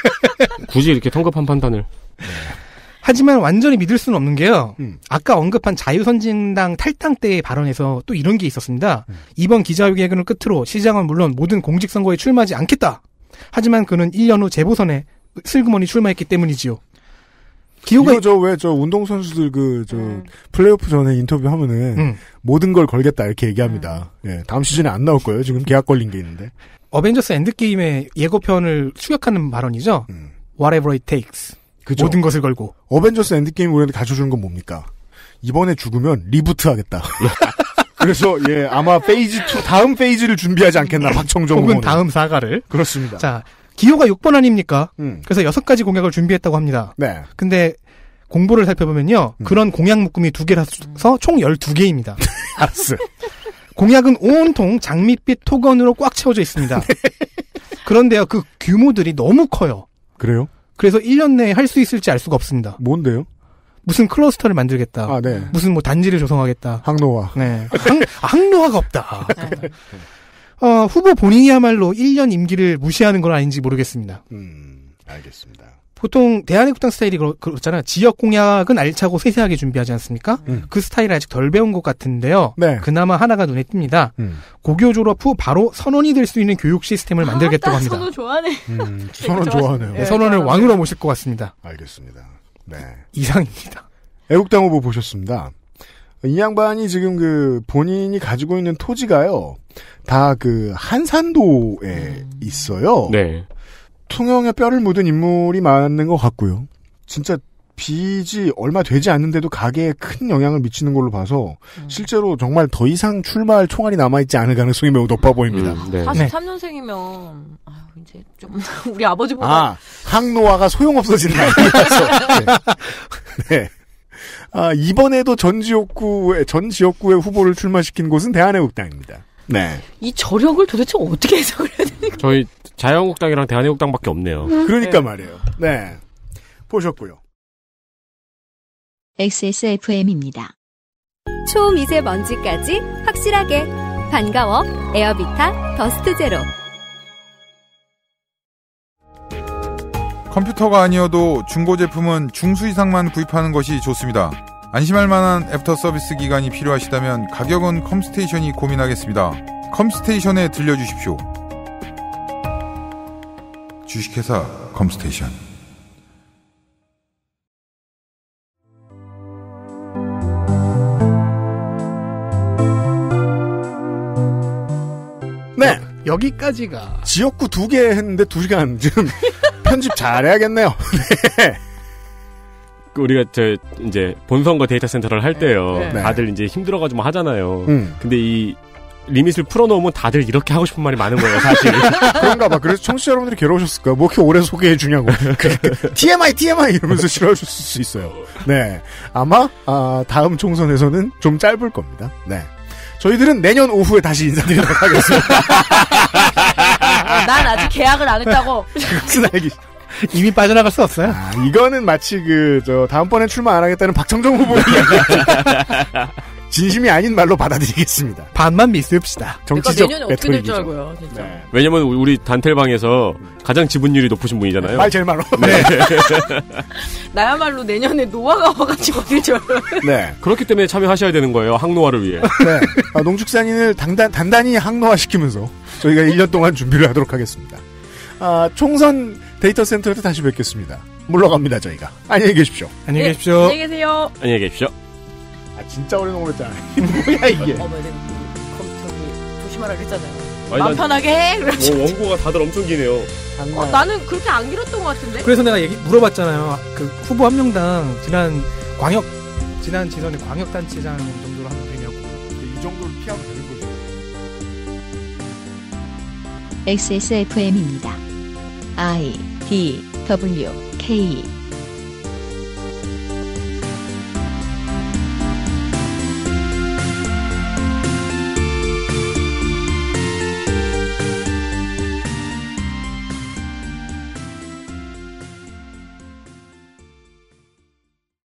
C: 굳이 이렇게 성급한 판단을. 네. 하지만 완전히 믿을 수는 없는 게요. 음. 아까 언급한 자유선진당 탈당 때의 발언에서 또 이런 게 있었습니다. 음. 이번 기자회견을 끝으로 시장은 물론 모든 공직선거에 출마하지 않겠다. 하지만 그는 1년 후 재보선에 슬그머니 출마했기 때문이지요. 기호가 이거 저 왜 저 운동
B: 선수들 그저 음. 플레이오프 전에 인터뷰 하면은 음. 모든 걸 걸겠다 이렇게 얘기합니다. 음. 예, 다음 시즌에 안 나올
C: 거예요. 지금 계약 걸린 게 있는데. 어벤져스 엔드게임의 예고편을 추격하는 발언이죠. 음. Whatever it takes. 그죠? 모든 것을 걸고.
B: 어벤져스 엔드게임 우리한테 가져주는 건 뭡니까? 이번에 죽으면 리부트 하겠다.
C: 그래서 예 아마 페이지 2 다음 페이지를 준비하지 않겠나 박청정 혹은 다음 사과를 그렇습니다. 자 기호가 6번 아닙니까? 음. 그래서 6가지 공약을 준비했다고 합니다. 네. 근데 공부를 살펴보면요. 음. 그런 공약 묶음이 두 개라서 총 12개입니다. 알았어. 공약은 온통 장밋빛 토건으로 꽉 채워져 있습니다. 네. 그런데요. 그 규모들이 너무 커요. 그래요? 그래서 1년 내에 할 수 있을지 알 수가 없습니다. 뭔데요? 무슨 클러스터를 만들겠다. 아, 네. 무슨 뭐 단지를 조성하겠다. 항노화. 네. 항, 아, 항노화가 없다. 어, 후보 본인이야말로 1년 임기를 무시하는 건 아닌지 모르겠습니다. 음, 알겠습니다. 보통 대한애국당 스타일이 그렇, 잖아요 지역 공약은 알차고 세세하게 준비하지 않습니까? 음. 그 스타일 을 아직 덜 배운 것 같은데요. 네. 그나마 하나가 눈에 띕니다. 음. 고교 졸업 후 바로 선원이 될 수 있는 교육 시스템을 아, 만들겠다고 합니다.
A: 선원 좋아하네. 음, 선원 그렇죠. 좋아하네요. 네, 네
C: 선원을 네. 왕으로 모실 것 같습니다.
B: 알겠습니다. 네.
C: 이상입니다. 애국당 후보
B: 보셨습니다. 이 양반이 지금 그 본인이 가지고 있는 토지가요. 다 그 한산도에 음. 있어요. 네. 통영에 뼈를 묻은 인물이 맞는 것 같고요. 진짜 빚이 얼마 되지 않는데도 가게에 큰 영향을 미치는 걸로 봐서 음. 실제로 정말 더 이상 출마할 총알이 남아있지 않을 가능성이 매우 높아 보입니다. 음, 네.
A: 43년생이면 아유, 이제 좀 우리 아버지보다 아,
B: 항노화가 소용없어진다. 네. 네. 아, 이번에도 전 지역구의 전 지역구의 후보를 출마시킨 곳은 대한애국당입니다. 네. 이 저력을 도대체 어떻게 해석을 해야
D: 되는지. 저희 자유한국당이랑 대한민국당밖에 없네요. 그러니까 네. 말이에요.
B: 네. 보셨고요.
A: XSFM입니다.
C: 초미세먼지까지 확실하게 반가워
A: 에어비타 더스트 제로
B: 컴퓨터가 아니어도 중고 제품은 중수 이상만 구입하는 것이 좋습니다. 안심할 만한 애프터 서비스 기간이 필요하시다면 가격은 컴스테이션이 고민하겠습니다. 컴스테이션에 들려주십시오. 주식회사 컴스테이션 네 여기까지가 지역구 두 개 했는데 두 시간 지금 편집 잘해야겠네요. 네.
D: 우리가 저 이제 본선거 데이터 센터를 할 때요. 네. 네. 다들 이제 힘들어가지고 뭐 하잖아요. 음. 근데 이 리밋을 풀어놓으면 다들
B: 이렇게 하고 싶은 말이 많은 거예요, 사실. 그런가 봐. 그래서 청취자 여러분들이 괴로우셨을까? 뭐 이렇게 오래 소개해 주냐고. 그, 그, TMI, TMI 이러면서 싫어하실수 있어요. 네. 아마, 아, 다음 총선에서는 좀 짧을 겁니다. 네. 저희들은 내년 오후에 다시 인사드리도록 하겠습니다.
A: 아, 난 아직 계약을 안 했다고.
B: 그건 알기 이미 빠져나갈 수 없어요. 아, 이거는 마치 그 저 다음번에 출마 안 하겠다는 박정정 후보
C: 진심이 아닌 말로 받아들이겠습니다. 반만 믿읍시다. 정치적 그러니까 내년에
A: 어고요 네.
D: 왜냐면 우리 단텔방에서 가장 지분율이 높으신 분이잖아요. 말 제일 말로. 네.
A: 나야말로 내년에 노화가 와가지고 어죠
D: 네. 그렇기 때문에 참여하셔야 되는 거예요, 항노화를 위해.
B: 네. 아, 농축산인을 단단, 단단히 항노화시키면서 저희가 1년 동안 준비를 하도록 하겠습니다. 아, 총선 데이터 센터에서 다시 뵙겠습니다. 물러갑니다, 저희가. 안녕히 계십시오. 안녕히
D: 네, 계십시오. 안녕히
A: 계세요. 안녕히 계십시오. 아, 진짜 오래 넘어렸잖아. 뭐야, 이게. 어, 뭐, 조심하라 그랬잖아요. 마음 편하게 어,
C: 원고가 다들 엄청 기네요. 어, 어,
A: 나는 그렇게 안 길었던 것 같은데. 그래서
C: 내가 얘기 물어봤잖아요. 그 후보 한 명당 지난 광역 지난 지선에 광역단체장 정도로 하면 되냐고. 이 정도를 피하면 되는 거죠.
A: XSFM입니다. I D W K